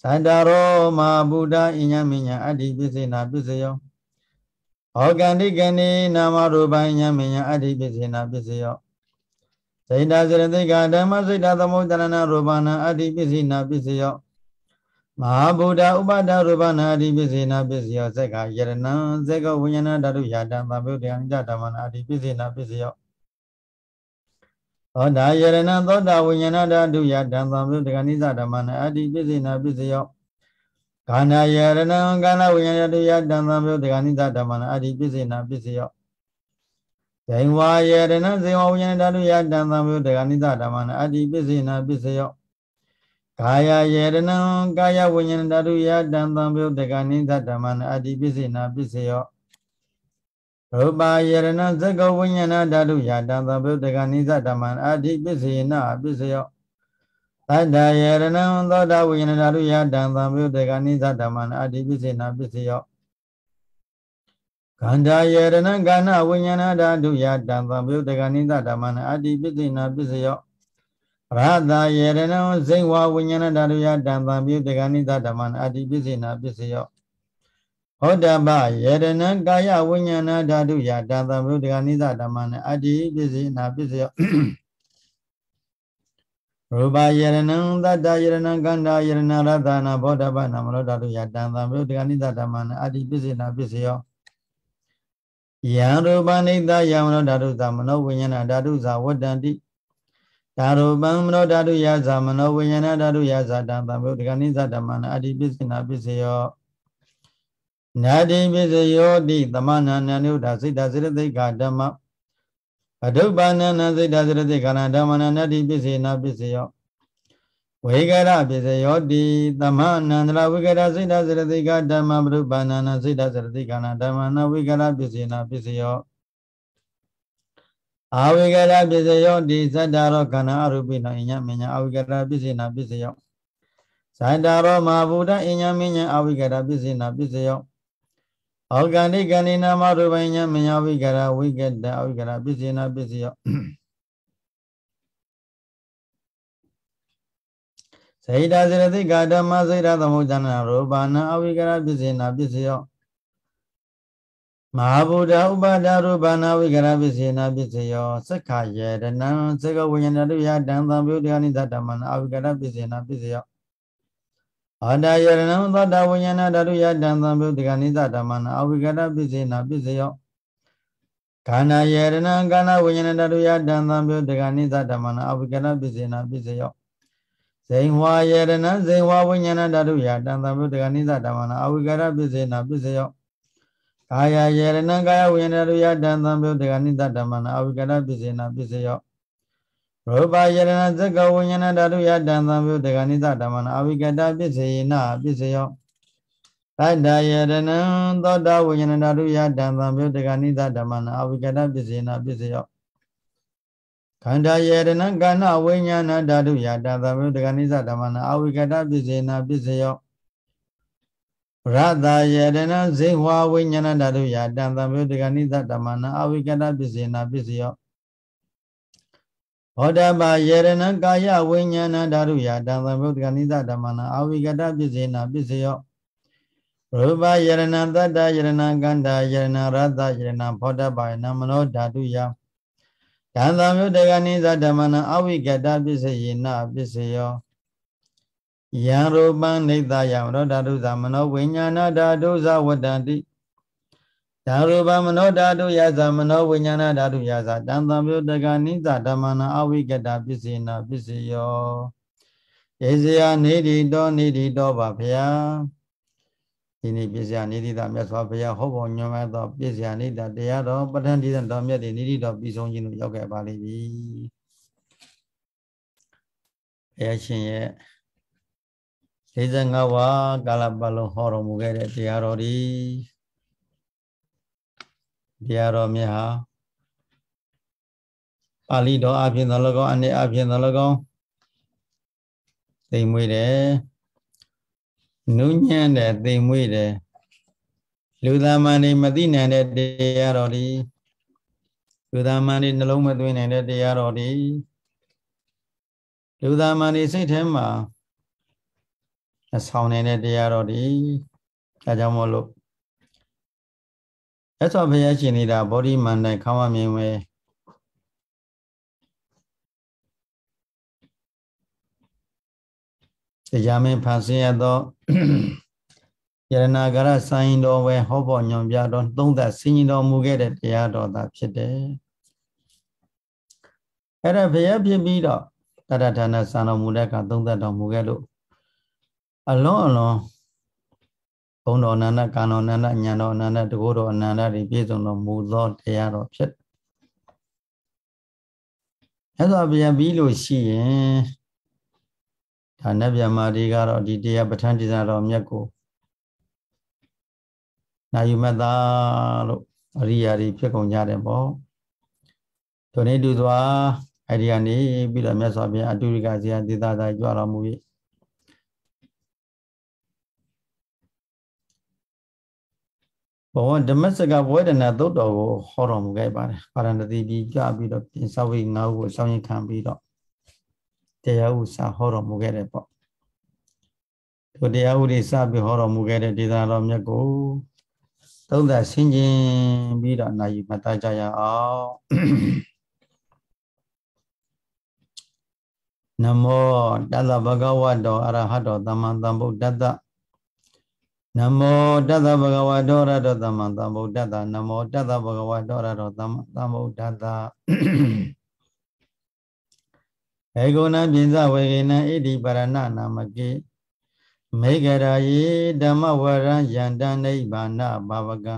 ဇန္တာရောမာဘုဒ္ဓအညာမညာအတ္တိပစ္စေနာပစ္စယောဟောကန္တိကနေနာမရူပအညာမညာအတ္တိပစ္စေနာပစ္စယောဇိန္တာစရတိကဓမ္မစိတ်တသမုဒ္ဒရဏရူပနာအတ္တိပစ္စေနာပစ္စယောမဟာဗုဒ္ဓဥပဒရူပနာတိပစ္စေနာပစ္စယောဇက်ကယရဏံဇက်ကဝိညာဏဓာတုယာတံဗဗုဒ္ဓံအတ္တဓမ္မနာတိပစ္စေနာပစ္စယောသောတာယရဏံသောတာဝိညာဏဓာတုယာတံဗဗုဒ္ဓကနိစ္စဓမ္မနာအတ္တိပစ္စေနာပစ္စယောခန္ဓာယရဏံခန္ဓာဝိညာဏဓာတုယာတံဗဗုဒ္ဓကနိစ္စဓမ္မနာအတ္တိပစ္စေနာပစ္စယောဇိဝါယရဏံဇိဝဝိညာဏဓာတုယာတံဗဗုဒ္ဓကနိစ္စဓမ္မနာအတ္တိပစ္စေနာပစ္စယောကာယယေရဏံကာယဝိညာဉ်ဓာတုယတံသံဗုဒ္ဓကနိသဓမ္မနာအတိပိစိဏပိစယောရူပယေရဏံသက္ကဝိညာဏဓာတုယတံသံဗုဒ္ဓကနိသဓမ္မနာအတိပိစိဏပိစယောသတ္တယေရဏံသောတာဝိညာဉ်ဓာတုယတံသံဗုဒ္ဓကနိသဓမ္မနာအတိပိစိဏပိစယောကန္ဓာယေရဏံကဏဝိညာဏဓာတုယတံသံဗုဒ္ဓကနိသဓမ္မနာအတိပိစိဏပိစယောရတာယေရဏံစိတ်ဝါဝိညာဏဓာတုယတံပံပြုတေကနိတဓမ္မနာအတ္တိပစ္စေနာပစ္စယောဟောတပယေရဏံကာယဝိညာဏဓာတုယတံပံပြုတေကနိတဓမ္မနာအတ္တိပစ္စေနာပစ္စယောရူပယေရဏံသတ္တယေရဏံကန္တာယေရဏရတနာဘောဓပနမလောဓာတုယတံပံပြုတေကနိတဓမ္မနာအတ္တိပစ္စေနာပစ္စယောယံရူပနိတယံမနောဓာတုသမနောဝိညာဏဓာတုဇာဝတ္တန္တိဓာရုပံမနောဓာတုယသမနောဝိညာဏဓာတုယသတံပံဘုဒ္ဓကနိစ္စဓမ္မနာအတ္တိပစ္စနာပစ္စယောနာတိပစ္စယောတိသမနာနန္ဒုဒစိတ်တစိရတိကဓမ္မအဒုပ္ပန္နနစိတ်တစိရတိကနာဓမ္မနာနတ္တိပစ္စေနာပစ္စယောဝိကရပစ္စယောတိသမနန္ဒရဝိကရစိတ်တစိရတိကဓမ္မပဒုပ္ပန္နနစိတ်တစိရတိကနာဓမ္မနာဝိကရပစ္စေနာပစ္စယောအာဝိကရပစ္စယောဒီဇတ္တရောခန္ဓာအရူပိနောအညမညာအာဝိကရပစ္စေနာပစ္စယောဇတ္တရောမဟာဗုဒ္ဓအညမညာအာဝိကရပစ္စေနာပစ္စယောဩကန္တိကန္နိနာမရူပိညမညာဝိကရဝိကတအာဝိကရပစ္စေနာပစ္စယောစေတစေရတိကာဓမ္မစေရသမုဇ္ဇနာရူပနာအာဝိကရပစ္စေနာပစ္စယောမဟာဗုဒ္ဓဥပါဒရူပနာဝိကရပစ္စေနာပစ္စယောသက္ခယေရဏံသက္ကဝိညာဏတုယတံသံဗုဒ္ဓဂနိသတ္တမနာအဝိကရပစ္စေနာပစ္စယောအာဒယရဏံသတ္တဝိညာဏဓာတုယတံသံဗုဒ္ဓဂနိသတ္တမနာအဝိကရပစ္စေနာပစ္စယောခန္ဓာယရဏံခန္ဓာဝိညာဏဓာတုယတံသံဗုဒ္ဓဂနိသတ္တမနာအဝိကရပစ္စေနာပစ္စယောဇိန်ဝါယရဏံဇိန်ဝါဝိညာဏဓာတုယတံသံဗုဒ္ဓဂနိသတ္တမနာအဝိကရပစ္စေနာပစ္စယောကာယယေရဏကာယဝိညာဉ်ရူယတံသံပြုတ်တေကနိတဓမ္မနာအဝိကရပစ္စေနာပစ္စယောရူပယေရဏဇကဝိညာဏဓာတုယတံသံပြုတ်တေကနိတဓမ္မနာအဝိကတပစ္စေနာပစ္စယောသတ္တယရဏံသောတာဝိညာဏဓာတုယတံသံပြုတ်တေကနိတဓမ္မနာအဝိကတပစ္စေနာပစ္စယောခန္ဓာယေရဏကဏဝိညာဏဓာတုယတံသံပြုတ်တေကနိတဓမ္မနာအဝိကတပစ္စေနာပစ္စယောရတယတနာဇေဝဝိညာဏဓာတုယတံတံဘုဒ္ဓကနိသဓမ္မနာအဝိကတပစ္စေနာပစ္စယောဘောဓဘာယေရဏကာယဝိညာဏဓာတုယတံသံဗုဒ္ဓကနိသဓမ္မနာအာဝိကတပစ္စေနာပစ္စယောရူပယေရဏတတ္တယေရဏကန္တာယေရဏရတ္တယေရဏဘောဓဘာနမနောဓာတုယတံသံဗုဒ္ဓကနိသဓမ္မနာအာဝိကတပစ္စေနာပစ္စယောယံရူပံနေတယံမနောဓာတုဇာမနောဝိညာဏဓာတုဇာဝတ္တန္တိဓာရူပံမနောဓာတုယဇာမနောဝိညာဏဓာတုယဇာတံသံပြုတကနိသဓမ္မနာအဝိကတပစ္စေနာပစ္စယောဧဇယနေတိတောနေတိတောပါဗျာဒီနေ့ပစ္စယနေတိတာမြတ်စွာဘုရားဟောပေါ်ညွှန်မဲ့သောပစ္စယနေတတရားတော်ပဋ္ဌာန်းဒီသံတော်မြတ်ဒီနေတိတော်ပြီးဆုံးခြင်းတို့ရောက်ခဲ့ပါလိမ့်မည်ဘုရားရှင်ရဲ့45ဝါကာလပတ်လုံးဟောတော်မူခဲ့တဲ့တရားတော်ဒီတရားတော်မြတ်ဟာပါဠိတော်အပြင်သော၎င်းအနည်းအပြင်သော၎င်းသိမ်မွေးတယ်နုညံ့တယ်သိမ်မွေးတယ်လူသားမန်တွေမသိနိုင်တဲ့တရားတော်ဒီလူသားမန်တွေနှလုံးမသွင်းနိုင်တဲ့တရားတော်ဒီလူသားမန်တွေစိတ်ထဲမှာဆောင်နေတဲ့တရားတော်ဒီဒါကြောင့်မို့လို့အဲ့ဆိုဘုရားရှင်နေတာဗောဓိမန္တန်ခမမြင်ဝဲတရားမင်းဖန်ဆင်းရသောယရနာကရဆိုင်တော်ဝဲဟောပေါ်ညွန်ပြတော်သုံးသက်ဆင်းရင်တော်မူခဲ့တဲ့တရားတော်သာဖြစ်တယ်အဲ့ဒါဘုရားဖြစ်ပြီးတော့တရထာနာဆံတော်မူတဲ့ကသုံးသက်တော်မူခဲ့လို့အလုံးအလုံးဘုံတော်အနန္တကံတော်အနန္တဉာဏ်တော်အနန္တတကုတော်အနန္တတွေပြည့်စုံတော်မူသောတရားတော်ဖြစ်။အဲဒါပြန်ပြီးလို့ရှိရင်ဒါနဲ့ဗျမာတိကတော့ဒီတရားပဋ္ဌာန်းတရားတော်မြတ်ကိုနာယူမသာလို့အရိယာတွေဖြစ်ကုန်ကြတယ်ပေါ့။ဒုနေတူစွာအဲဒီကနေပြီးတော့မြတ်စွာဘုရားအတုရိကဇေယသေသာသာကြွတော်မူပြီးဘဝဓမ္မစကဘဝဒနာသုတ်တော်ကိုဟောတော်မူခဲ့ပါတယ်ပါရဏတိတိကြပြီးတော့ပြင်ဆောက်ဝိငါးခုကိုဆောင်းရင်ခံပြီးတော့တရားဥစာဟောတော်မူခဲ့တယ်ပေါ့ဒီတရားဥတွေစပြီးဟောတော်မူခဲ့တဲ့ဒေသနာတော်မြတ်ကိုသုံးသပ်ဆင်ခြင်ပြီးတော့နိုင်မတကြရအောင်နမောတသဗ္ဗဂဝတောအရဟတောသမ္မာသမ္ဗုဒ္ဓတ္တနမောတသဗ္ဗဂဝါဒောရတောသမ္မာသမ္ဗုဒ္ဓတ္တနမောတသဗ္ဗဂဝါဒောရတောသမ္မာသမ္ဗုဒ္ဓတ္တအေကောနပြင်စဝေကေနဣတိပါရဏနာမကေမေကရာယေဓမ္မဝရံယန္တနိဗ္ဗာနဘာဝကံ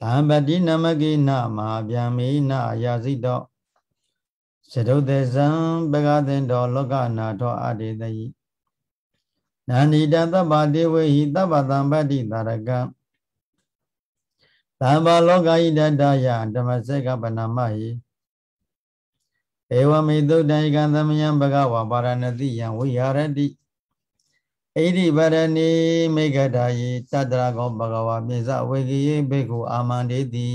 သံပတိနမကိနမဟာဗျာမေနယာစိတောသဒုတေဇံပဂသင်တော်လောကနာထောအတေတယိနန္ဒီတံသဗ္ဗဒေဝေဟိသဗ္ဗသံပတ္တိတာရကံသဗ္ဗလောကဤတတယဓမ္မစကပနာမဟိဧဝမေသုတံဧကံ သမယံဘဂဝါပါရဏတိယံဝိဟာရတိဣတိဗရဏီမေကတာယေတတရကောဘဂဝါပိစဝေကယေဘေကုအာမန္တေတိ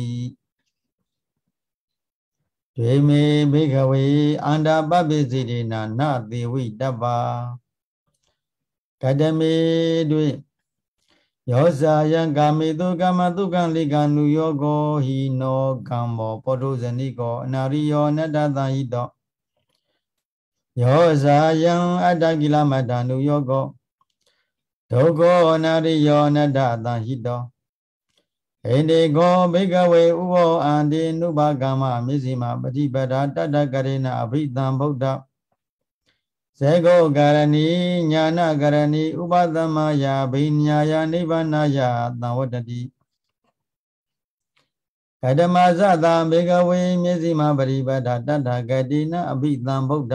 ဒွေမေဘေကဝေအန္တာပပိစီတေနာနသေဝိတ္တပါကတမေတွင်ယောဇာယံကာမေတုကမတုကံလိကံနုယောကောဟိနောကံမောပောတုဇဏိကော အနာရိယောအနတ္တသံဟိတောယောဇာယံအတ္တကိလမတံနုယောကောဒုက္ခောအနာရိယောအနတ္တသံဟိတောဣန္ဒေကောဘိကဝေဥဘောအန္တိနုဘကမမစ္စည်းမပฏิပဒတတ္တကရေနအဘိသံဗုဒ္ဓဇေကောကရဏီညာနာကရဏီဥပသမယာဘိညာယနိဗ္ဗာနယသံဝတ္တိကတမဇသံဘေကဝေမျက်စိမပရိပဒတတ္ထဂတိနအဘိသံဗုဒ္ဓ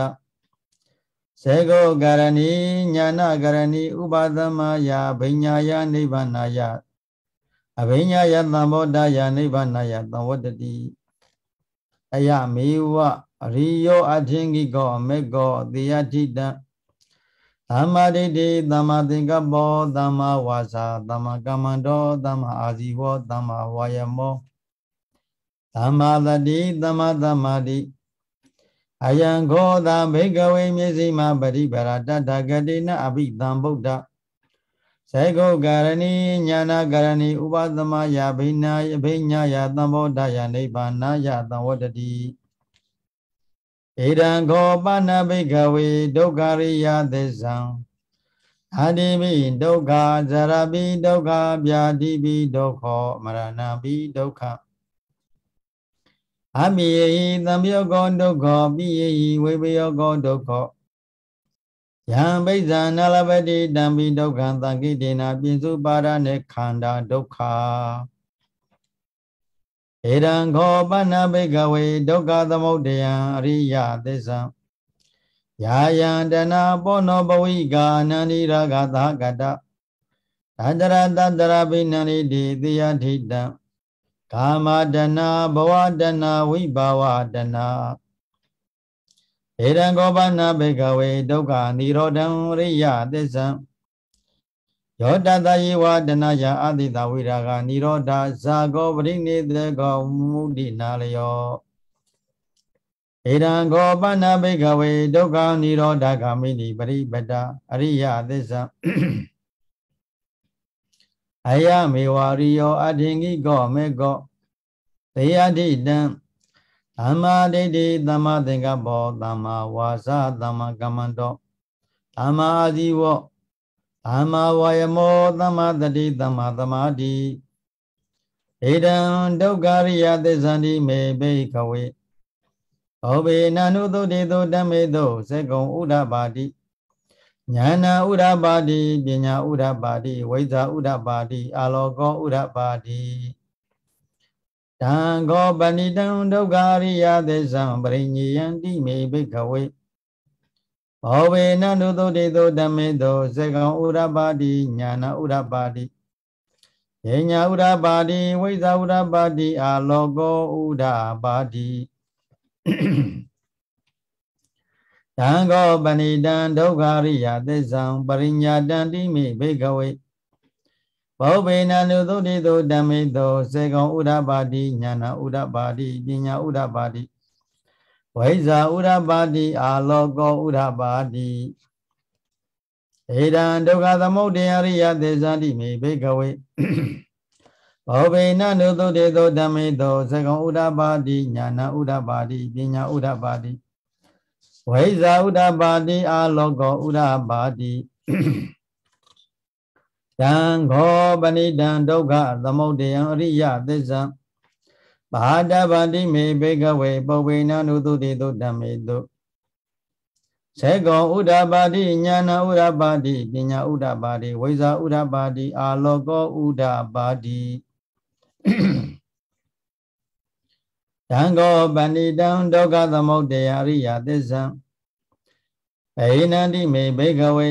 ဇေကောကရဏီညာနာကရဏီဥပသမယာဘိညာယနိဗ္ဗာနယအဘိညာယသံဗုဒ္ဓယနိဗ္ဗာနယသံဝတ္တိအယမေဝအရိယောအထင်ကြီးကောမေကောတေယတိတံသမ္မာဒိဋ္ဌိသမ္မာသင်္ကပ္ပောသမ္မာဝါစာသမ္မာကမ္မန္တောသမ္မာအာဇီဝောသမ္မာဝါယမောသမ္မာတတိသမ္မာသမ္မာတိအယံခောသဘေကဝေမြေစီမပရိပရာတတဂတိနအဘိသံဗုဒ္ဓစေကုကရဏီညာနာကရဏီဥပသမယဘိနာယဘိညာယသံဗောဓယနိဗ္ဗာနာယသံဝတ္တတိဣဒံခောပဏဘိကဝေဒုက္ခရိယသစ္ဆံအာတိမိဒုက္ခဇရပိဒုက္ခဗျာတိပိဒုက္ခမရဏပိဒုက္ခအမိယေဟိသံယောကောဒုက္ခပိယေဟိဝိပယောကောဒုက္ခယံဘိဇာနလပတိတံပိဒုက္ခံသံကိတေနပိစုပါရနေခန္ဓာဒုက္ခဧရန်ခောပဏ္ဏဘိကဝေဒုက္ခသမုဒယံအရိယသစ္စာယာယံတနာပောနောဘဝိကာနန္ဒီရာဂသကတတန္တရတန္တရဘိနန္ဒီတိသယထိတံကာမတနာဘဝတနာဝိဘာဝတနာဧရန်ခောပဏ္ဏဘိကဝေဒုက္ခនិရောဓံရိယသစ္စာယောတတယေဝဒနာယအတိတဝိရာဂနိရောဓဇာကောပရိနိသကောမုဒိနာလယောဧရန်ကောပဏဘိကဝေဒုက္ခနိရောဓဂမိနိပရိပတအရိယသစ္စာအယမေဝရိယောအထင်ကိကောမေကောတေယတိတံသမ္မာဒိဋ္ဌိသမ္မာသင်္ကပ္ပောသမ္မာဝါစာသမ္မာကမ္မန္တောသမ္မာအာဇီဝောအာမဝါယမော သမ္မာတတိသမ္မာသမာဓိဣဒံဒုက္ခရိယသစ္ဆန္တိမေဘိခဝေဩဘေနနုသုတေသောဓမ္မေသောဇေကုံဥဒ္ဓပါတိညာနာဥဒ္ဓပါတိပညာဥဒ္ဓပါတိဝိဇာဥဒ္ဓပါတိအာလောကောဥဒ္ဓပါတိတံကောပဏိတံဒုက္ခရိယသစ္ဆံပရိညေယံတိမေဘိခဝေဘောဝေနန္ဒုသုတေသောဓမ္မေသောဇေကံဥရပါတိညာဏဥရပါတိယေညာဥရပါတိဝိဇာဥရပါတိအာလောကောဥရပါတိတံဃောပဏိတံဒုက္ခရိယသစ္ဆံပရိညာတံတိမိဘေကဝေဘောဘေနနုသုတိသောဓမ္မိသော စေကောဥဒ္ဓပါတိညာဏဥဒ္ဓပါတိပညာဥဒ္ဓပါတိဝိဇာဥရပါတိအာလောကောဥရပါတိဧရန်ဒုက္ခသမုဒယရိယသေဇာတိမေဘိကဝေဘောဘေနနုသုတေသောဓမ္မေသောသကံဥဒ္ဓပါတိညာဏဥဒ္ဓပါတိပညာဥဒ္ဓပါတိဝိဇာဥဒ္ဓပါတိအာလောကောဥဒ္ဓပါတိတံခောပဏိတံဒုက္ခသမုဒယံအရိယသစ္စာဘာဒဗတိမေဘေကဝေပဝေနံဥတုတိတုဓမ္မေတုသေကောဥဒ္ဓပါတိညာဏဥဒ္ဓပါတိပညာဥဒ္ဓပါတိဝိဇာဥဒ္ဓပါတိအာလောကောဥဒ္ဓပါတိတံကောပဏိတံဒုက္ခသမုတ်တယအရိယသစ္ဆံဘေနန္တိမေဘေကဝေ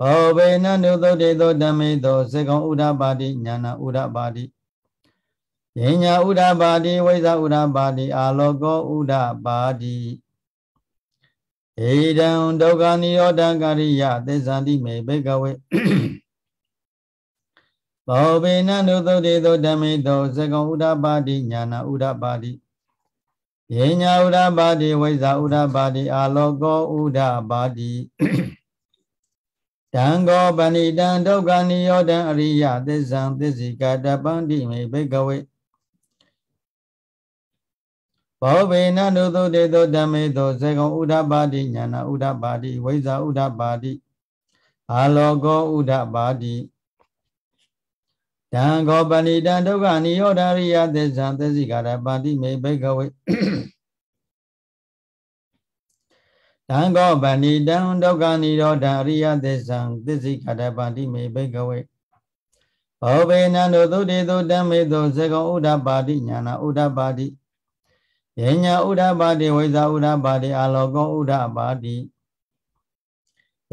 ဘောဘေနန္တုသုတေသောဓမ္မေသောသေကောဥဒ္ဓပါတိညာဏဥဒ္ဓပါတိယိညာဥဒ္ဓပါတိဝိဇ္ဇဥဒ္ဓပါတိအာလောကောဥဒ္ဓပါတိဧဒံဒုက္ခနိရောဓကာရိယသစ္ဆန္တိမေဘေကဝေဘောဘေနနုသုတေသောဓမ္မေသောသကံဥဒ္ဓပါတိညာနာဥဒ္ဓပါတိယိညာဥဒ္ဓပါတိဝိဇ္ဇဥဒ္ဓပါတိအာလောကောဥဒ္ဓပါတိတံကောပဏိတံဒုက္ခနိရောဓံအရိယသစ္ဆံသစ္စိကတပန္တိမေဘေကဝေဘောဗေနနုသုတေသောဓမ္မေသောဇေကုံဥဒ္ဓပါတိညာနာဥဒ္ဓပါတိဝိဇာဥဒ္ဓပါတိအာလောကောဥဒ္ဓပါတိတံခောပဏိတံဒုက္ခနိရောဓရိယသစ္စာသစ္စိကာရပါတိမေဘိကဝေတံခောပဏိတံဒုက္ခနိရောဓရိယသစ္စာသစ္စိကာရပါတိမေဘိကဝေဘောဗေနံတို့သုတေသောဓမ္မေသောဇေကောဥဒ္ဓပါတိညာနာဥဒ္ဓပါတိယညာဥဒ္ဓပါတိဝိဇာဥဒ္ဓပါတိအာလောကောဥဒ္ဓပါတိ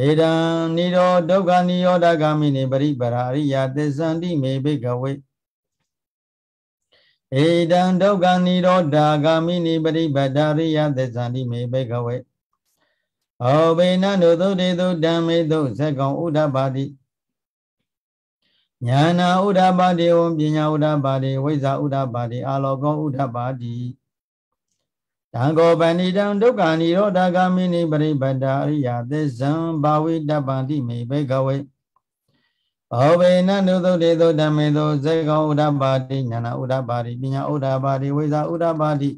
ဧတံနိရောဒုက္ခနိရောဓဂ ामि နိပရိပရာရိယသစ္ဆန္တိမေဘိကဝေဧတံဒုက္ခနိရောဓဂ ामि နိပရိပဒါရိယသစ္ဆန္တိမေဘိကဝေဩဘေနနုသုတေသုဓမ္မေသုဇက္ကောင်ဥဒ္ဓပါတိညာနာဥဒ္ဓပါတိဝံပညာဥဒ္ဓပါတိဝိဇာဥဒ္ဓပါတိအာလောကောဥဒ္ဓပါတိတံကောပဏိတံဒုက္ခនិရောဓဂမိနိပရိပတ္တအရိယသစ္ဆံဘာဝိတပန္တိမေဘေကဝေဘောဘေနနုသုတေသောဓမ္မေသောဇေကောဥဒ္ဓပါတိညာနာဥဒ္ဓပါတိပညာဥဒ္ဓပါတိဝိဇာဥဒ္ဓပါတိ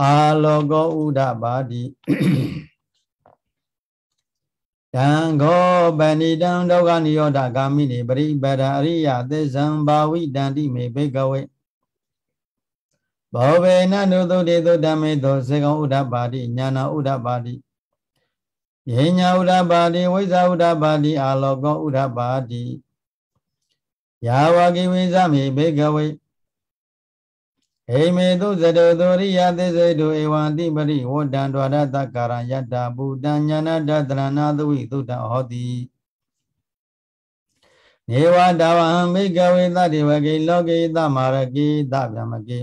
အာလောကောဥဒ္ဓပါတိတံကောပဏိတံဒုက္ခនិရောဓဂမိနိပရိပတ္တအရိယသစ္ဆံဘာဝိတန္တိမေဘေကဝေဘောဘေနနုသုတေသုဓမ္မေသောစေကံဥဒ္ဓပါတိညာနာဥဒ္ဓပါတိယေညာဥဒ္ဓပါတိဝိဇာဥဒ္ဓပါတိအာလောကောဥဒ္ဓပါတိယာဝကိဝိဇမိဘေကဝေဟိမေသုဇတောသောရိယသစ္စေတုဧဝံတိပရိဝတ္တံဒွါရတကာရယတ္တဘူတံညာနာတတရဏသဝိသုတ္တဟောတိနေဝတာဝံဘေကဝေသတိဝကိလောကိတမရကိတဗျမကိ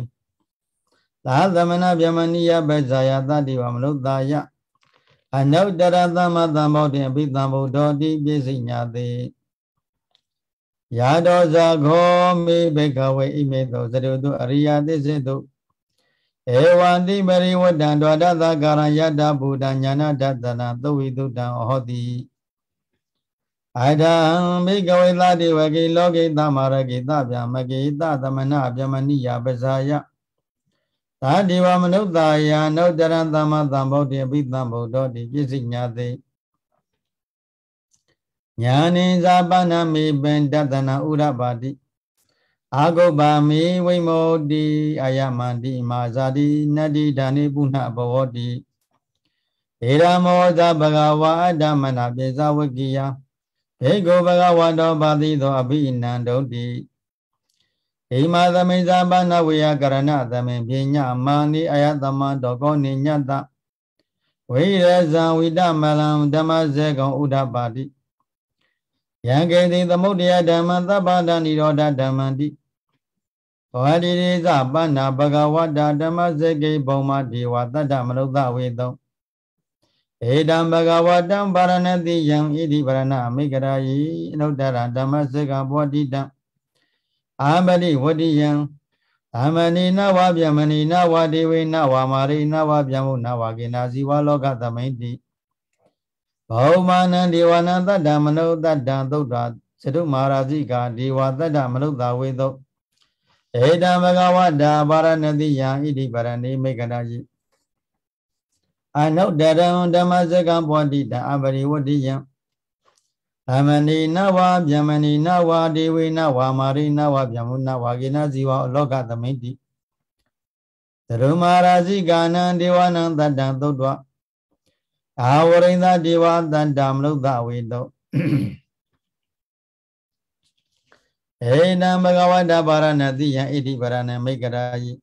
သာသမဏဗျမနိယပဇာယတတိဝမနုဿာယအနုတရသမသမ္ဗောတိအဘိသမ္ဗုဒ္ဓောတိပြည့်စညာတိယာတောဇာခောမိဘဂဝေဣမေသောသရုတုအရိယသစ္စေတုဧဝံတိပရိဝတ္တံဒွါဒသကာရယတ္တဗုဒ္ဓညာနာတတနာသဝိတုတံဟောတိအဒံမိဂဝေသတိဝကိလောကိသမရကိသဗျာမကိသသမနာဗျမနိယပဇာယသာဒီဝမနုဿာယနောတရံသမ္မာသမ္ဗုဒ္ဓေအပိသမ္ဗုဒ္ဓောတိပြည့်စုံညာသိညာနိဇာပနမေပင်တတနာဥရပါတိအာဂုပမေဝိမောတိအာယမန္တိမာဇာတိနတ္တိဓာနိပုဏ္ဏဘဝတိဧရမောဇဘဂဝါဓမ္မနာပိဇဝကိယဘေကိုဘဂဝတောပါတိသောအဘိနန္ဒုတိဣမသမိဇာပါဏဝေယကရဏသမေပညာမာနိအယသမတောကောနိညတဝိရဇံဝိတမလံဓမ္မဇေကောဥဒ္ဓပါတိယံကေတိသမုဒ္ဒယဓမ္မသဗ္ဗတဏိရောဓဓမ္မတိဝါဒီရိဇပန္နာဘဂဝတာဓမ္မစကိဘုံမဒေဝတတ္တမနုဿဝေတောဧတံဘဂဝတံဗာရဏတိယံဣတိဗရဏမိဂရာယိအနုတ္တရဓမ္မစကဘောတိတံအာမရိဝတိယံအာမဏိနဝဗျမဏိနဝဒေဝိနဝမာရိနဝဗျမုနဝကိနာဇီဝလောကသမိန်တိဘောမနံဒေဝနံတတ္တမနုတတ္တံသုတ်တာဇတုမာရာဇိကာဒေဝတတ္တမနုတာဝေသောဧတံဘဂဝတာပါရဏတိယံဣတိပရဏိမေကတာယိအနုတတံဓမ္မစကံဘောတိတံအပရိဝတိယံဓမ္မဏီနဝဗျမဏီနဝဒေဝေနဝမာရိနဝဗျမုနဝကေနဇီဝအလောကသမိတိသရုမာရာဇိကာနံဒေဝနံတတံသုတ်တော်အာဝရိန္ဒဒေဝတန္တမလုဒ္ဒဝေတောဧနံဘဂဝတ္တပါရဏတိယံဣတိပါရဏံမိကရာယိ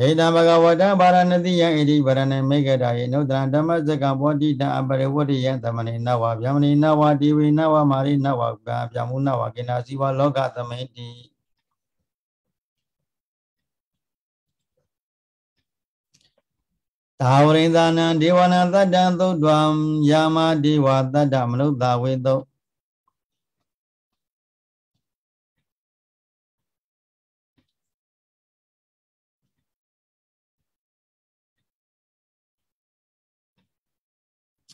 ဧတံဘဂဝတံဗာရဏတိယံဣတိဗရဏံမေကတာယေနုတ္တရံဓမ္မစကံဘောတိတံအပရိဝတ္တိယံသမဏေနဝဗျာမဏေနဝတိဝေနဝမာရိနဝကံဗျာမုနဝကိနာစီဝလောကသမေတိသာဝရိန္ဒနံဒေဝနံသတ္တံသုတ်တံယာမဒေဝသတ္တမနုဿဝေတု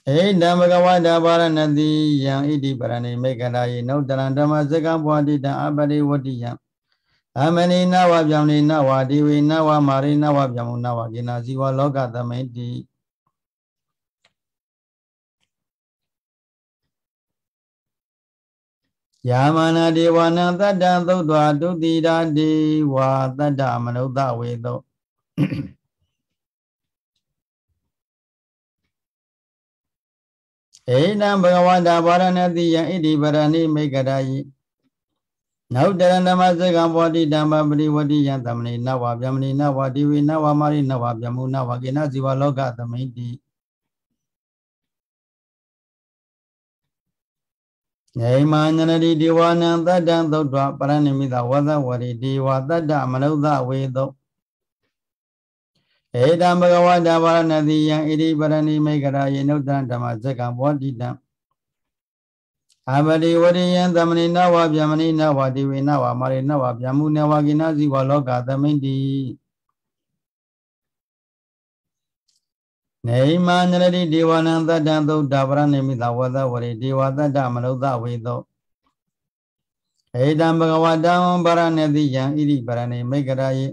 အိဒံဘဂဝတာပါရဏတိယံဣတိပရဏိမေကရာယေနုတရံဓမ္မစကံဘဝတိတံအပရိဝတိယံအမနိနဝပြောင်းနေနဝဒီဝေနဝမာရိနဝပြောင်းနဝကိနာဇီဝလောကသမိတိယာမနာဒေဝနံတတ္တံသုတ်္တဝဒုတိရာဒေဝတတ္တမနုဿဝေသောအိနံဘဂဝန္တာဗာရဏတိယံဣတိဗရဏိမိကရာယိနုတရဏမစကံဘောတိဓမ္မပရိဝတိယံသမဏိနဝဗျမဏိနဝဒီဝိနဝမာရိနဝဗျမုနဝကေနဇီဝလောကသမိတိနေမန္နတိဒီဝနံတတ္တံသုတ်တော်ပရဏိမိတဝသဝရိဒီဝတတ္တမနုဿဝေသောဧတံဘဂဝတာဘာရဏတိယံဣတိပရဏိမိကရာယေနုတ္တံဓမ္မစက္ကဘောတိတံအမတိဝရိယံသမဏိနဝဗျမဏိနဝတိဝေနဝမာရိနဝဗျမုနဝကိနစီဝလောကသမိတိနေမန္တရိဒေဝနံတတ္တံသုဒ္ဓပရဏိမိသဝသဝရိဒေဝတတ္တမနုဿဝေသောဧတံဘဂဝတံဘာရဏတိယံဣတိပရဏိမိကရာယေ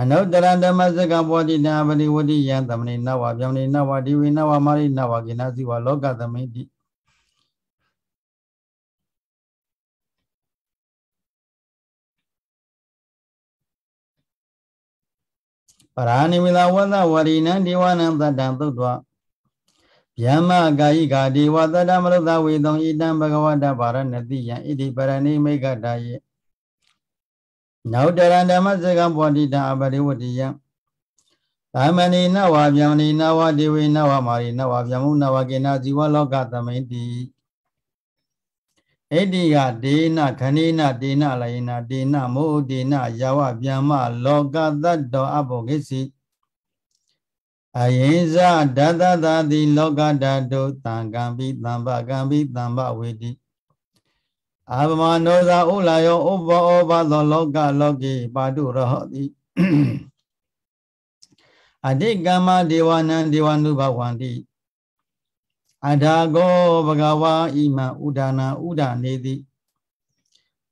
အနုတ္တရဓမ္မစကဘောတိနာပရိဝတိယံသမဏိနဝဗျမဏိနဝဒီဝိနဝမာရိနဝကိနာစီဝလောကသမိတိပရာဏိဝိလဝသဝရိဏံဒေဝနံသတ္တံသုတ်တော်ဗျမ္မာကာယိကာဒေဝသတ္တမရုသဝေတံဣတံဘဂဝတ္တဗာရဏတိယံဣတိပရဏိမိဂတာယေနောတရံဓမ္မစကံပောတိတံအပရိဝတိယံသမ္မဏိနဝါဗျံဏိနဝါဒေဝိနဝါမာရိနဝါဗျံမုနဝါကေနဇီဝလောကသမိတိဣတိယဒေနခဏိနဒေနလယေနဒေနမောဒေနယာဝဗျံမလောကသတ္တောအဘောဂိစီအယိဇဒတတတိလောကဓာတုတံကံပိတံပကံပိတံပဝေတိအာဗမနောဇာဥလာယောဥပ္ပောဘသောလောကလောကိပါတုရဟောတိအတိကမ္မဒေဝနံဒေဝ ानु ဘဝန္တိအထာကောဘဂဝါဣမံဥဒနာဥဒနေတိ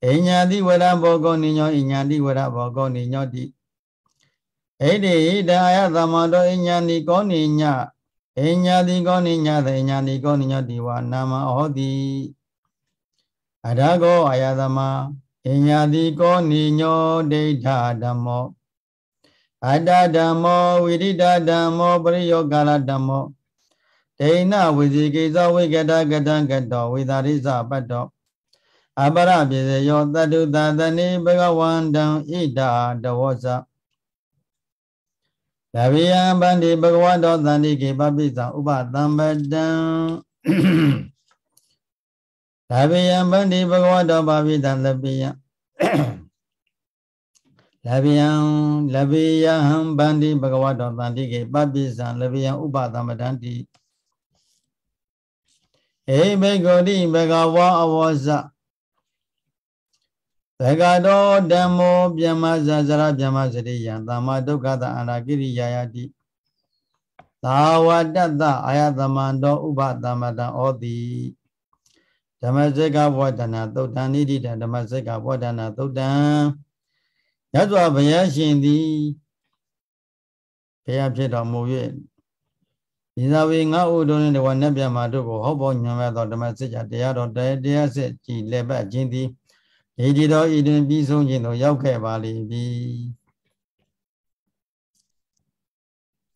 အိညာတိဝရဘောကောနိညောအိညာတိဝရဘောကောနိညောတိဣတိဒါယသမတောအိညာနိကောနိညအိညာတိကောနိညသေညာနိကောနိညောတိဝါနာမဟောတိအရဟောအာယသမအညာတိကောနိညောဒိဋ္ဌဓမ္မော အတ္တဓမ္မောဝိရိဒဓမ္မော ပရိယောကာလဓမ္မောဒိဏဝိဇိကိဇဝိကတကတံကတောဝိသာရိဇပတ္တောအပရပိစယောတတုတသနိဘဂဝန္တံဣဒာတဝောဇလဗိယံဗန္တိဘဂဝတောသန္တိကေပပိသံဥပသမ္ပတံဒါဗေယံဗန္တိဘဂဝတောဘာဝိတံလပိယံလပိယံလပိယံဗန္တိဘဂဝတောတန္တိကေပပိစံလပိယံဥပသမတန္တိဧမေဂောတိဘဂဝါအဝောဇဘဂတောဓမ္မောပြမဇဇရပြမစရိယံသမ္မာဒုက္ခတအန္တကိရိယာယတိသာဝတ္တအာယသမန္တောဥပသမတံဩတိဓမ္မစက္ကဘောဓနာသုတ်တံနိတိတဓမ္မစက္ကဘောဓနာသုတ်တံရသော်ဘုရားရှင်သည်ဘုရားဖြစ်တော်မူ၍ဒီသာဝေငါဥဒုံတဝနတ်ပြမှာတို့ကိုဟောပေါ်ညွှန်ပြသောဓမ္မစက္ကတရားတော်တရားစစ်ကြည်လည်းပတ်ခြင်းသည်ဒီဒီတော်ဤတွင်ပြီးဆုံးခြင်းသို့ရောက်ခဲ့ပါလိမ့်မည်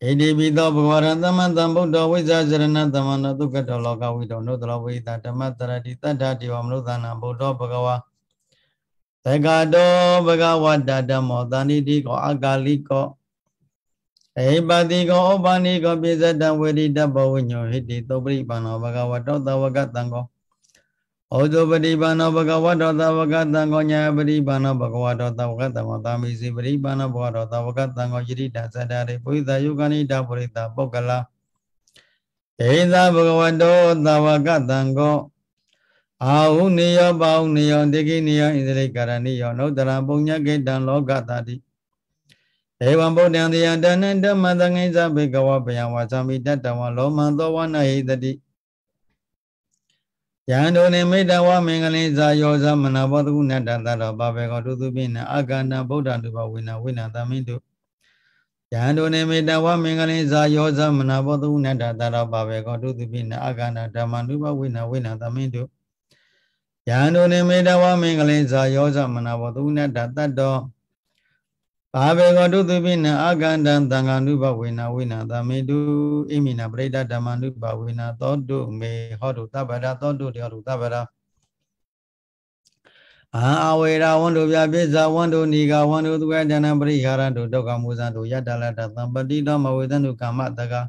ဣတိပိသောဘဂဝရံသမန္တံဗုဒ္ဓဝိဇာဇရဏသမန္တဒုက္ကတောလောကဝိတောနုတ္တလဝိတာဓမ္မတရတိတတ္ထတိဝမနုဿာနာဗုဒ္ဓဘဂဝါသကတောဘဂဝတဓမ္မောတဏိတိကောအကာလိကောဧပတိကောဥပနိကောပိစ္ဆတံဝေရိတ္တဘဝိညောဟိတိသုပရိပန္နောဘဂဝတောတဝကတံကောဩဇောပရိပါဏောဘဂဝတောသဝကတံဃောညာပရိပါဏောဘဂဝတောသဝကတံဃောသာမိစီပရိပါဏောဘဂဝတောသဝကတံဃောယတိတသတ္တရေပုရိသယုဂဏိတပုရိသပုဂ္ဂလာဧသာဘဂဝတောသဝကတံဃောအာဟုနေယောပါဟုနေယောဒိကိနေယောဣန္ဒြိကာရဏိယောနုတ္တရပုံညကေတံလောကတတိဧဝံဗုဒ္ဓံတယံတဏ္ဍဓမ္မသငိသဘေကဝပယံဝါသမိတတဝံလောမံသောဝနဟိတတိယံတုန်မေတ္တဝမင်္ဂလင်ဇာယောဇမနာဘောတုနတ္တသရောပါပေကောတုသူပိနအာကန္တဗုဒ္ဓတုဘဝိနဝိနသမိတုယံတုန်မေတ္တဝမင်္ဂလင်ဇာယောဇမနာဘောတုနတ္တသရောပါပေကောတုသူပိနအာကန္တဓမ္မနုဘဝိနဝိနသမိတုယံတုန်မေတ္တဝမင်္ဂလင်ဇာယောဇမနာဘောတုနတ္တသတ္တောဘာဘေကောတုသူပိနံအာကန္တံသံဃာနုဘဝေနာဝိနာသမေတုအိမိနာပရိဒဓမ္မနုဘဝေနာသောတုမေဟောတုသဗ္ဗရာသောတုတေဟောတုသဗ္ဗရာအာအဝေရာဝန္တုပြပိဇာဝန္တုနိကာဝန္တုသူကတဏပရိဟာရတုဒုက္ခမူဇံတုယတ္တလတသံပတိတောမဝေသန္တုကာမတကာ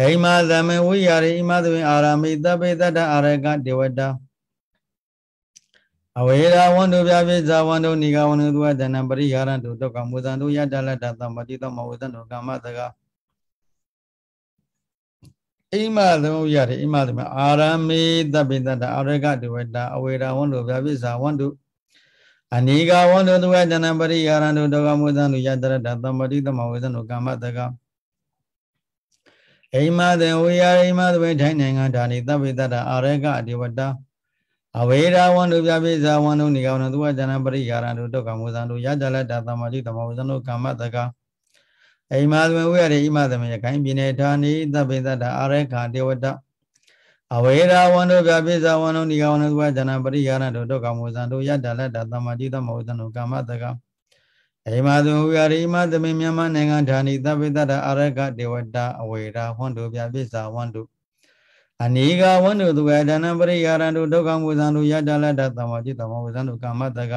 အိမသမဝိယာရိအိမသဝိအာရမိသဗ္ဗေတ္တအာရကဒေဝတာအဝေရာဝန္တုပြပိဇာဝန္တုနိကဝန္တုသူဝတဏံပရိဟာရံတုဒုက္ခမူဇံတုယတ္တလတ္တသမတိတမဝေသံတုကာမတကအိမသမုယရအိမသမအာရမေသဗ္ဗိတတအာရကတဝတအဝေရာဝန္တုပြပိဇာဝန္တုအနိကဝန္တုသူဝတဏံပရိဟာရံတုဒုက္ခမူဇံတုယတ္တလတ္တသမတိတမဝေသံတုကာမတကအိမသဝေယအိမသဝေထိုင်နိုင်ငံဓာနိသဗ္ဗိတတအာရကတဝတ္တအဝေရာဝံတို့ပြပိဇာဝံတို့နိကောင်းတို့သူဝဇဏပရိကာရံတို့ဒုက္ခမောဇံတို့ရကြလက်တာတမတိတမောဇံတို့ကာမတကအိမာသမဝိရတိအိမာသမယကိုင်းပြနေဌာနိသဗ္ဗေသတ္တအာရခတေဝတ္တအဝေရာဝံတို့ပြပိဇာဝံတို့နိကောင်းတို့သူဝဇဏပရိကာရံတို့ဒုက္ခမောဇံတို့ရကြလက်တာတမတိတမောဇံတို့ကာမတကအိမာသမဝိရတိအိမာသမမြန်မာနိုင်ငံဌာနိသဗ္ဗေသတ္တအာရခတေဝတ္တအဝေရာဝံတို့ပြပိဇာဝံတို့အနိကဝန္တုသူကဒါနပရိယာရံတုဒုက္ခဝေဇံတုယတ္တလတ္တသမောจิตသမောဝေဇံတုကာမတက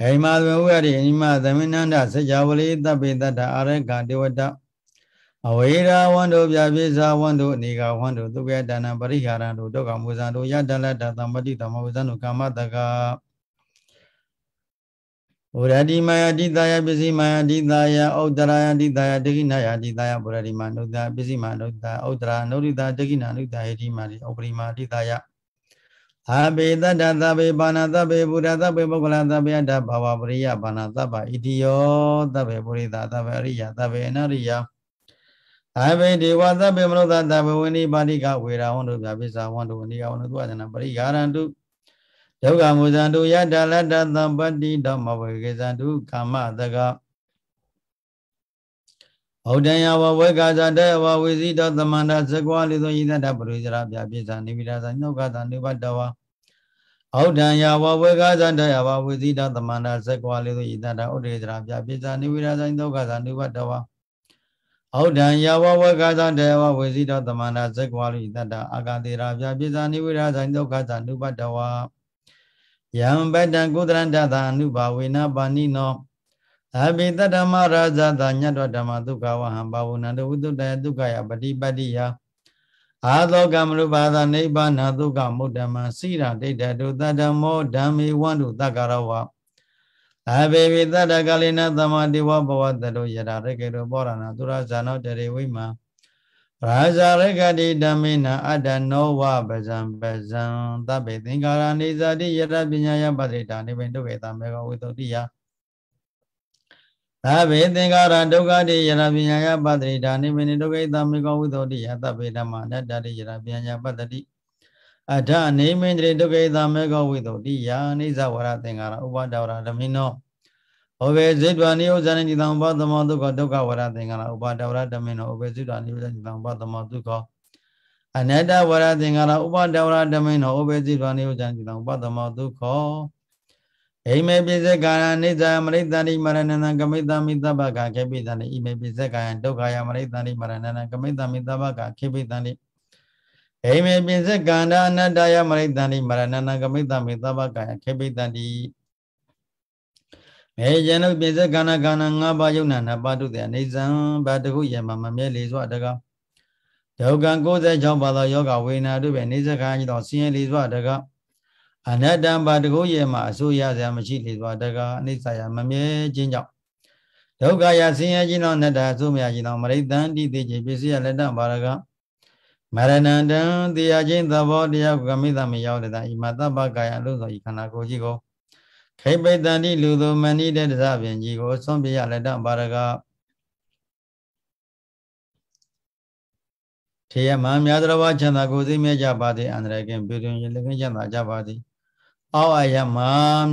အိမသဝေရတိအိမသမဏန္ဒစေကြဝလိတပိတ္တအာရကဒေဝတအဝေရာဝန္တုပြပိစာဝန္တုအနိကဝန္တုသူကဒါနပရိယာရံတုဒုက္ခဝေဇံတုယတ္တလတ္တသမောတိသမောဝေဇံတုကာမတကဗုဒ္ဓတိမာယတိတာယပစ္စည်းမာယတိတာယဩတ္တရာယတိတာယဒိဋ္ဌိနာယတိတာယဗုဒ္ဓတိမာနုတ္တပစ္စည်းမာနုတ္တဩတ္တရာနုရိတာဒိဋ္ဌိနာနုတ္တဟိတိမာတိဩပရိမာတိတာယအဘေတတသဘေပါဏသဘေဗုဒ္ဓသဘေပုဂ္ဂလသဘေအတ္တဘာဝပရိယပါဏသဘဣတိယောသဘေပုရိသသဘေအရိယသဘေအနရိယအဘေဒေဝသဘေမနုဿသဘေဝိနိပါတိကဝေရဝန္တုပြပိစာဝန္တုအနိယဝန္တုသုဝဒနာပရိယာရန္တုဒုက္ခမူဇံတုယတ္တလတ္တသံပတ္တိဓမ္မဝေကေဇံတုကာမတကဩဒံယဝဝေကဇတေဝဝိဇိတသမန္တသကွာလိသောဤသတ္တပရိစရာပြပိသနိဗိဒသံနှုတ်ကသနိဘတဝါဩဒံယဝဝေကဇတေဝဝိဇိတသမန္တသကွာလိသောဤသတ္တဩဒေစရာပြပိသနိဗိဒသံနှုတ်ကသနိဘတဝါဩဒံယဝဝေကဇတေဝဝိဇိတသမန္တသကွာလိသတ္တအာဂတိရာပြပိသနိဗိဒသံနှုတ်ကသနိဘတဝါယံပတ္တကုသရန္တသာအနုဘာဝေနပါဏိနောအဘိတတမရာဇသာညတ္တဓမ္မဒုက္ခဝဟံဘာဝနန္တဝိတုတယဒုက္ခယပฏิပတ္တိယအာသောကမ္မရုပါဒနိဗ္ဗာန်ဒုက္ခမုဒ္ဓမံစိရဒိဋ္ဌတုတတ္တမောဓမ္မေဝန္တုတက္ကရဝအဘေဝိတတကလိနသမတိဝဘဝတတောယတာရကေတောပောရဏသုရဇာနောတရေဝိမံရာဇရကတိဓမ္မေနအတ္တနောဝပဇံပဇံသဗ္ဗေသင်္ကာရဏိဇာတိယရပညာယပတိတာနိဗ္ဗိဒုက္ခေတမေဃဝိတုတိယသဗ္ဗေသင်္ကာရဒုက္ခတိယရပညာယပတိတာနိဗ္ဗိဒုက္ခေတမေဃဝိတုတိယသဗ္ဗေဓမ္မအတ္တတိယရပညာပတတိအဒ္ဒနေမင်းတိဒုက္ခေတမေဃဝိတုတိယအိဇဝရသင်္ကာရဥပဒဝရဓမ္မိနောဩဘေဇိတဝနိယောဇာနိတိတံဘောသမဒုက္ခဒုက္ခဝရသင်္ကနာဥပါဒဝရဓမ္မေနောဩဘေဇိတဝနိယောဇာနိတံဘောသမဒုက္ခအနတ္တဝရသင်္ကနာဥပါဒဝရဓမ္မေနောဩဘေဇိတဝနိယောဇာနိတံဘောသမဒုက္ခအိမေပိစ္ဆကာယနိစ္စမရိတ္တနိမရဏနံကမိတ္တမိတ္တပကခေပိတ္တနိအိမေပိစ္ဆကာယဒုက္ခယမရိတ္တနိမရဏနံကမိတ္တမိတ္တပကခေပိတ္တနိအိမေပိစ္ဆကန္ဒအနတ္တယမရိတ္တနိမရဏနံကမိတ္တမိတ္တပကခေပိတ္တနိမေယံုပိစ္ဆခန္ဓာခန္ဓာ၅ပါးယုံနာ၅ပါးတုတေအနေဇံဘာတခုယံမှာမမြဲလေစွာတကားဒုက္ခ96ပါးသောယောဂဝေနာတို့ပဲအနေဇခာကြီးတော်ဆင်းရဲလေစွာတကားအနတ္တဘာတခုယံမှာအဆိုးရစရာမရှိလေစွာတကားအနေဆရာမမြဲခြင်းကြောင့်ဒုက္ခယဆင်းရဲခြင်းသောအနတ္တအဆိုးမရခြင်းသောမရိတ္တန်တိတိခြင်းပစ္စည်းလက်တဘာရကမရဏန္တံတရားချင်းသဘောတရားကမိသမရောက်တဲ့ဤမှာတပ္ပကာယလို့ဆိုဤခန္ဓာကိုယ်ကြီးကိုခိပိတန်တိလူသူမဏိတဲ့တရပင်ကြီးကိုဆွန့်ပြရလက်တပါရကထေယမံများသရဝချန္တာကိုစိမြကြပါသည်အန္တရာယ်ကင်းပြုတွင်ရလကင်းချန္တာကြပါသည် အောက်အယမ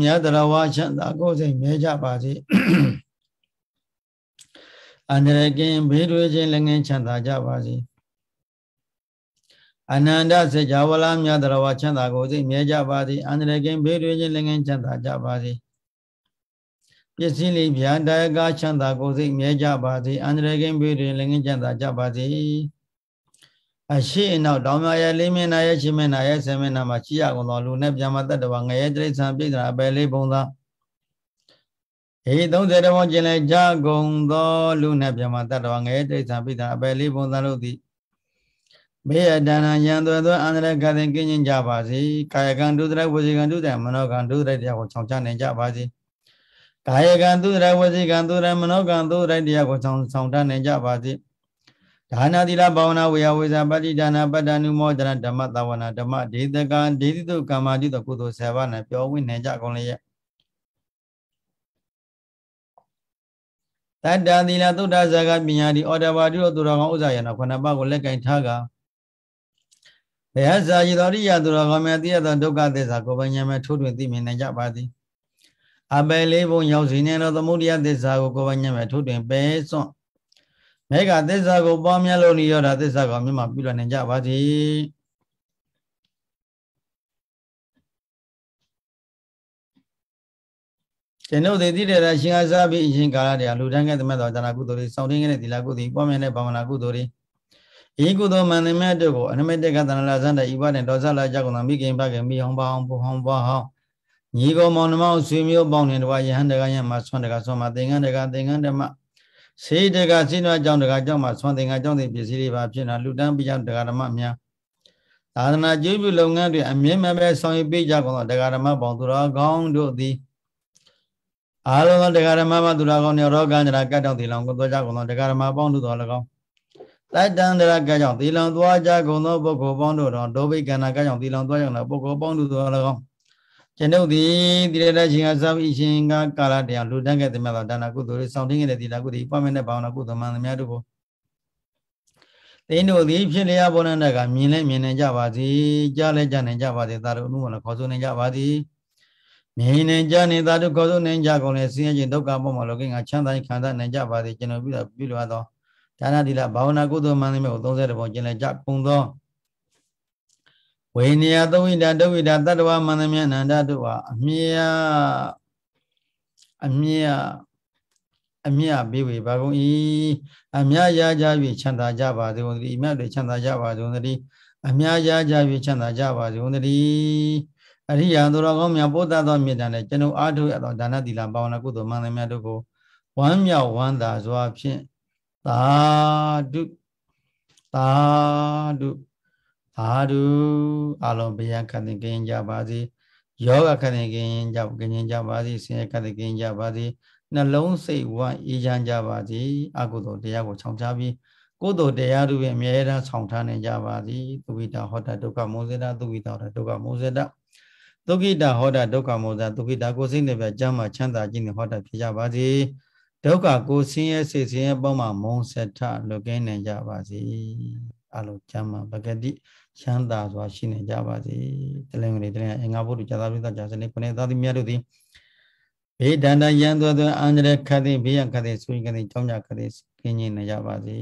မြတ်တရဝချန္တာကိုစိတ်မြဲကြပါစေအန္တရာယ်ကင်းဘေးတွင်ခြင်းလည်းငင်းချမ်းသာကြပါစေအနန္တစေကြဝလာမြတ်တော်ဝချမ်းသာကိုသိမြဲကြပါသည်အန္တရာယ်ကင်းဘေးတွင်ခြင်းလင်ငင်းချမ်းသာကြပါသည်ပစ္စည်းလေးဗျာဒါယကချမ်းသာကိုသိမြဲကြပါသည်အန္တရာယ်ကင်းဘေးတွင်လင်ငင်းချမ်းသာကြပါသည် အရှိအနောက်တောင်မြရဲ့လေးမင်းနာရဲ့ရှင်မင်းနာရဲ့ဆင်မင်းနာမှာရှိရကုန်သောလူနဲ့ပြန်မတတ်တော်ငရဲတိရစ္ဆာန်ပြိဿနာအပယ်လေးပုံသာဟေ30တဘောကျင်လဲကြကုန်သောလူနဲ့ပြန်မတတ်တော်ငရဲတိရစ္ဆာန်ပြိဿနာအပယ်လေးပုံသာလို့သည်ဘေးအတဏယံသွဲသွဲအန္တရကသင်ကင်းကျင်ကြပါစေကာယကံဒုသရဝစီကံဒုသရမနောကံဒုသရတရားကိုချောင်ချနိုင်ကြပါစေကာယကံဒုသရဝစီကံဒုသရမနောကံဒုသရတရားကိုချောင်ဆောင်တတ်နိုင်ကြပါစေဒါနာတိလဘာဝနာဝေယဝေဇာပฏิဒါနာပတ္တနုမောဒနာဓမ္မသဝနာဓမ္မဒေသကံဒေတိတုကမ္မာတိတုကုသိုလ်ဆယ်ပါးနဲ့ပြောဝင်နိုင်ကြကုန်လေရဲ့တတ္တသီလသုဒ္ဓဇာကပညာတိအော်တဘာတိတို့သူတော်ကောင်းဥဇာယနာခုနှစ်ပါးကိုလက်ကင်ထားကဘယဇာယတော်ရိယသူတော်ကောင်းများသိရသောဒုက္ခသစ္စာကိုပညာမဲ့ထိုးထွင်းသိမြင်နိုင်ကြပါသည်အပယ်လေးဘုံရောက်စီနေသောသမုဒိယသစ္စာကိုကိုပညာမဲ့ထိုးထွင်းပဲစွန့်မေဃသစ္စာကိုပွားများလို့နိရောဓသစ္စာကိုမြတ်မှပြုလုပ်နိုင်ကြပါသည်ကျွန်ုပ်သည်တိရတာရှင်အားစားပြီးအရှင်ကာလတရားလူတန်းခဲ့သမက်တော်ဒါနကုသိုလ်တွေစောင့်တင်းခဲ့တဲ့သီလကုသိုလ်ပွားများတဲ့ဘာဝနာကုသိုလ်တွေဤကုသိုလ်မန္တမြတ်တို့ကိုအနမိတ်တက္ကသနလဇန္တဤဘနဲ့ဒေါသလာကြောင့်သာမိခင်ဘကမိဟောင်းပါအောင်ပူဟောင်းပါအောင်ညီကောင်မောင်နှမဆွေမျိုးပေါင်းနေတော်ယဟန်တကယမှာဆွမ်းတကဆွမ်းမှာသင်္ကန်းတကသင်္ကန်းဓမ္မစေတကစိနွားကြောင့်တကကြောင့်မှာဆွမ်းသင်္ကန်းကြောင့်တဲ့ပစ္စည်းတွေပါဖြစ်နာလူတန်းပြကြောင့်တကဓမ္မများသာသနာကျေးဇူးလုပ်ငန်းတွေအမြင့်မြတ်ပဲဆောင်ရွက်ပေးကြကုန်သောတရားဓမ္မပေါင်းသူတော်ကောင်းတို့သည်အာလုံးသောတရားဓမ္မမှသူတော်ကောင်းတွေရောကံကြရာကတ်တောင့်တိလောင်ကိုသွားကြကုန်သောတရားဓမ္မပေါင်းတို့တော်၎င်းလိုက်တန်တရကကြောင့်သီလံသွားကြကုန်သောပုဂ္ဂိုလ်ပေါင်းတို့တော်ဒောဘိကန္နာကကြောင့်သီလံသွားကြကုန်သောပုဂ္ဂိုလ်ပေါင်းတို့တော်၎င်းကျွန်ုပ်သည်တိရတရှင်ကသာဝိရှင်ကကာလတရားလူတန်းခဲ့သည်မြတ်သောဒါနာကုသိုလ်၏ဆောင်တင်းခဲ့တဲ့သီလကုသိုလ်၏ပွားမဲ့တဲ့ဘာဝနာကုသိုလ်မှန်သမျှတို့ကိုသင်တို့သည်ဖြစ်လျာဘောနန္ဒကမြင်လဲမြင်နေကြပါစေကြားလဲကြားနေကြပါစေသာဓုအမှုမလားခေါ်ဆိုနေကြပါစေမြင်နေကြနေသာဓုခေါ်ဆိုနေကြကုန်လေဆင်းရဲခြင်းဒုက္ခပေါ်မှာလောကိငါချမ်းသာခြင်းခံစားနိုင်ကြပါစေကျွန်တော်ပြုတာပြုလိုအပ်သောဒါနသီလဘာဝနာကုသိုလ်မှန်သမျှကို30ပုံကျင်လည်ကြပုံသောဝိနည်းသုံးဝိဒဒဝိဒတတ္တဝမန္တမြအနန္တတုဝအမြအမြအမြဘေးဝေဘာကုန်ဤအမြရာကြ၍ချမ်းသာကြပါစေဝန်တည်းအမြတွေချမ်းသာကြပါစေဝန်တည်းအမြရာကြ၍ချမ်းသာကြပါစေဝန်တည်းအရိယံတို့တော်ကောင်းမြတ်ပို့တတ်သောမေတ္တာနဲ့ကျွန်ုပ်အားထုတ်ရသောဒါနသီလဘာဝနာကုသိုလ်မန္တမြတို့ကိုဝမ်းမြောက်ဝမ်းသာစွာဖြင့်သာဓုသာဓုသာဓုအလုံးဗျာခန္ဓာကင်းကြပါစေယောဂခန္ဓာကင်းကြကင်းကြပါစေဆင်းရဲခန္ဓာကင်းကြပါစေနှလုံးစိတ်ဝမ်းအေးချမ်းကြပါစေအကုသိုလ်တရားကိုခြောက်ချပြီးကုသိုလ်တရားတို့ရဲ့အမြဲတမ်းဆောင်ထားနိုင်ကြပါသည်သုဝိတာဟောတာဒုက္ခမောဇေတာသုဝိတာဟောတာဒုက္ခမောဇေတာသုခိတာဟောတာဒုက္ခမောဇာသုခိတာကိုစိတ်နဲ့ပဲကြမ်းမှချမ်းသာခြင်းနဲ့ဟောတာဖြစ်ကြပါစေ။ဒုက္ခကိုဆင်းရဲစိတ်ဆင်းရဲပေါ်မှာမုံဆက်ထလွတ်ကင်းနိုင်ကြပါစေအလုံးချမ်းသာပကတိချမ်းသာစွာရှိနေကြပါစေတလင်တွေတလင်အင်္ဂါဘုဒ္ဓကြာသပတိသာကြာစနေခုနှစ်သာသီမြတ်တို့သည်ဘေးဒန္တရန်သွသွအန္တရခတ်သိဘေးရခတ်သိဆူရင်ခတ်သိကြောင်းကြခတ်သိကင်းနေကြပါစေ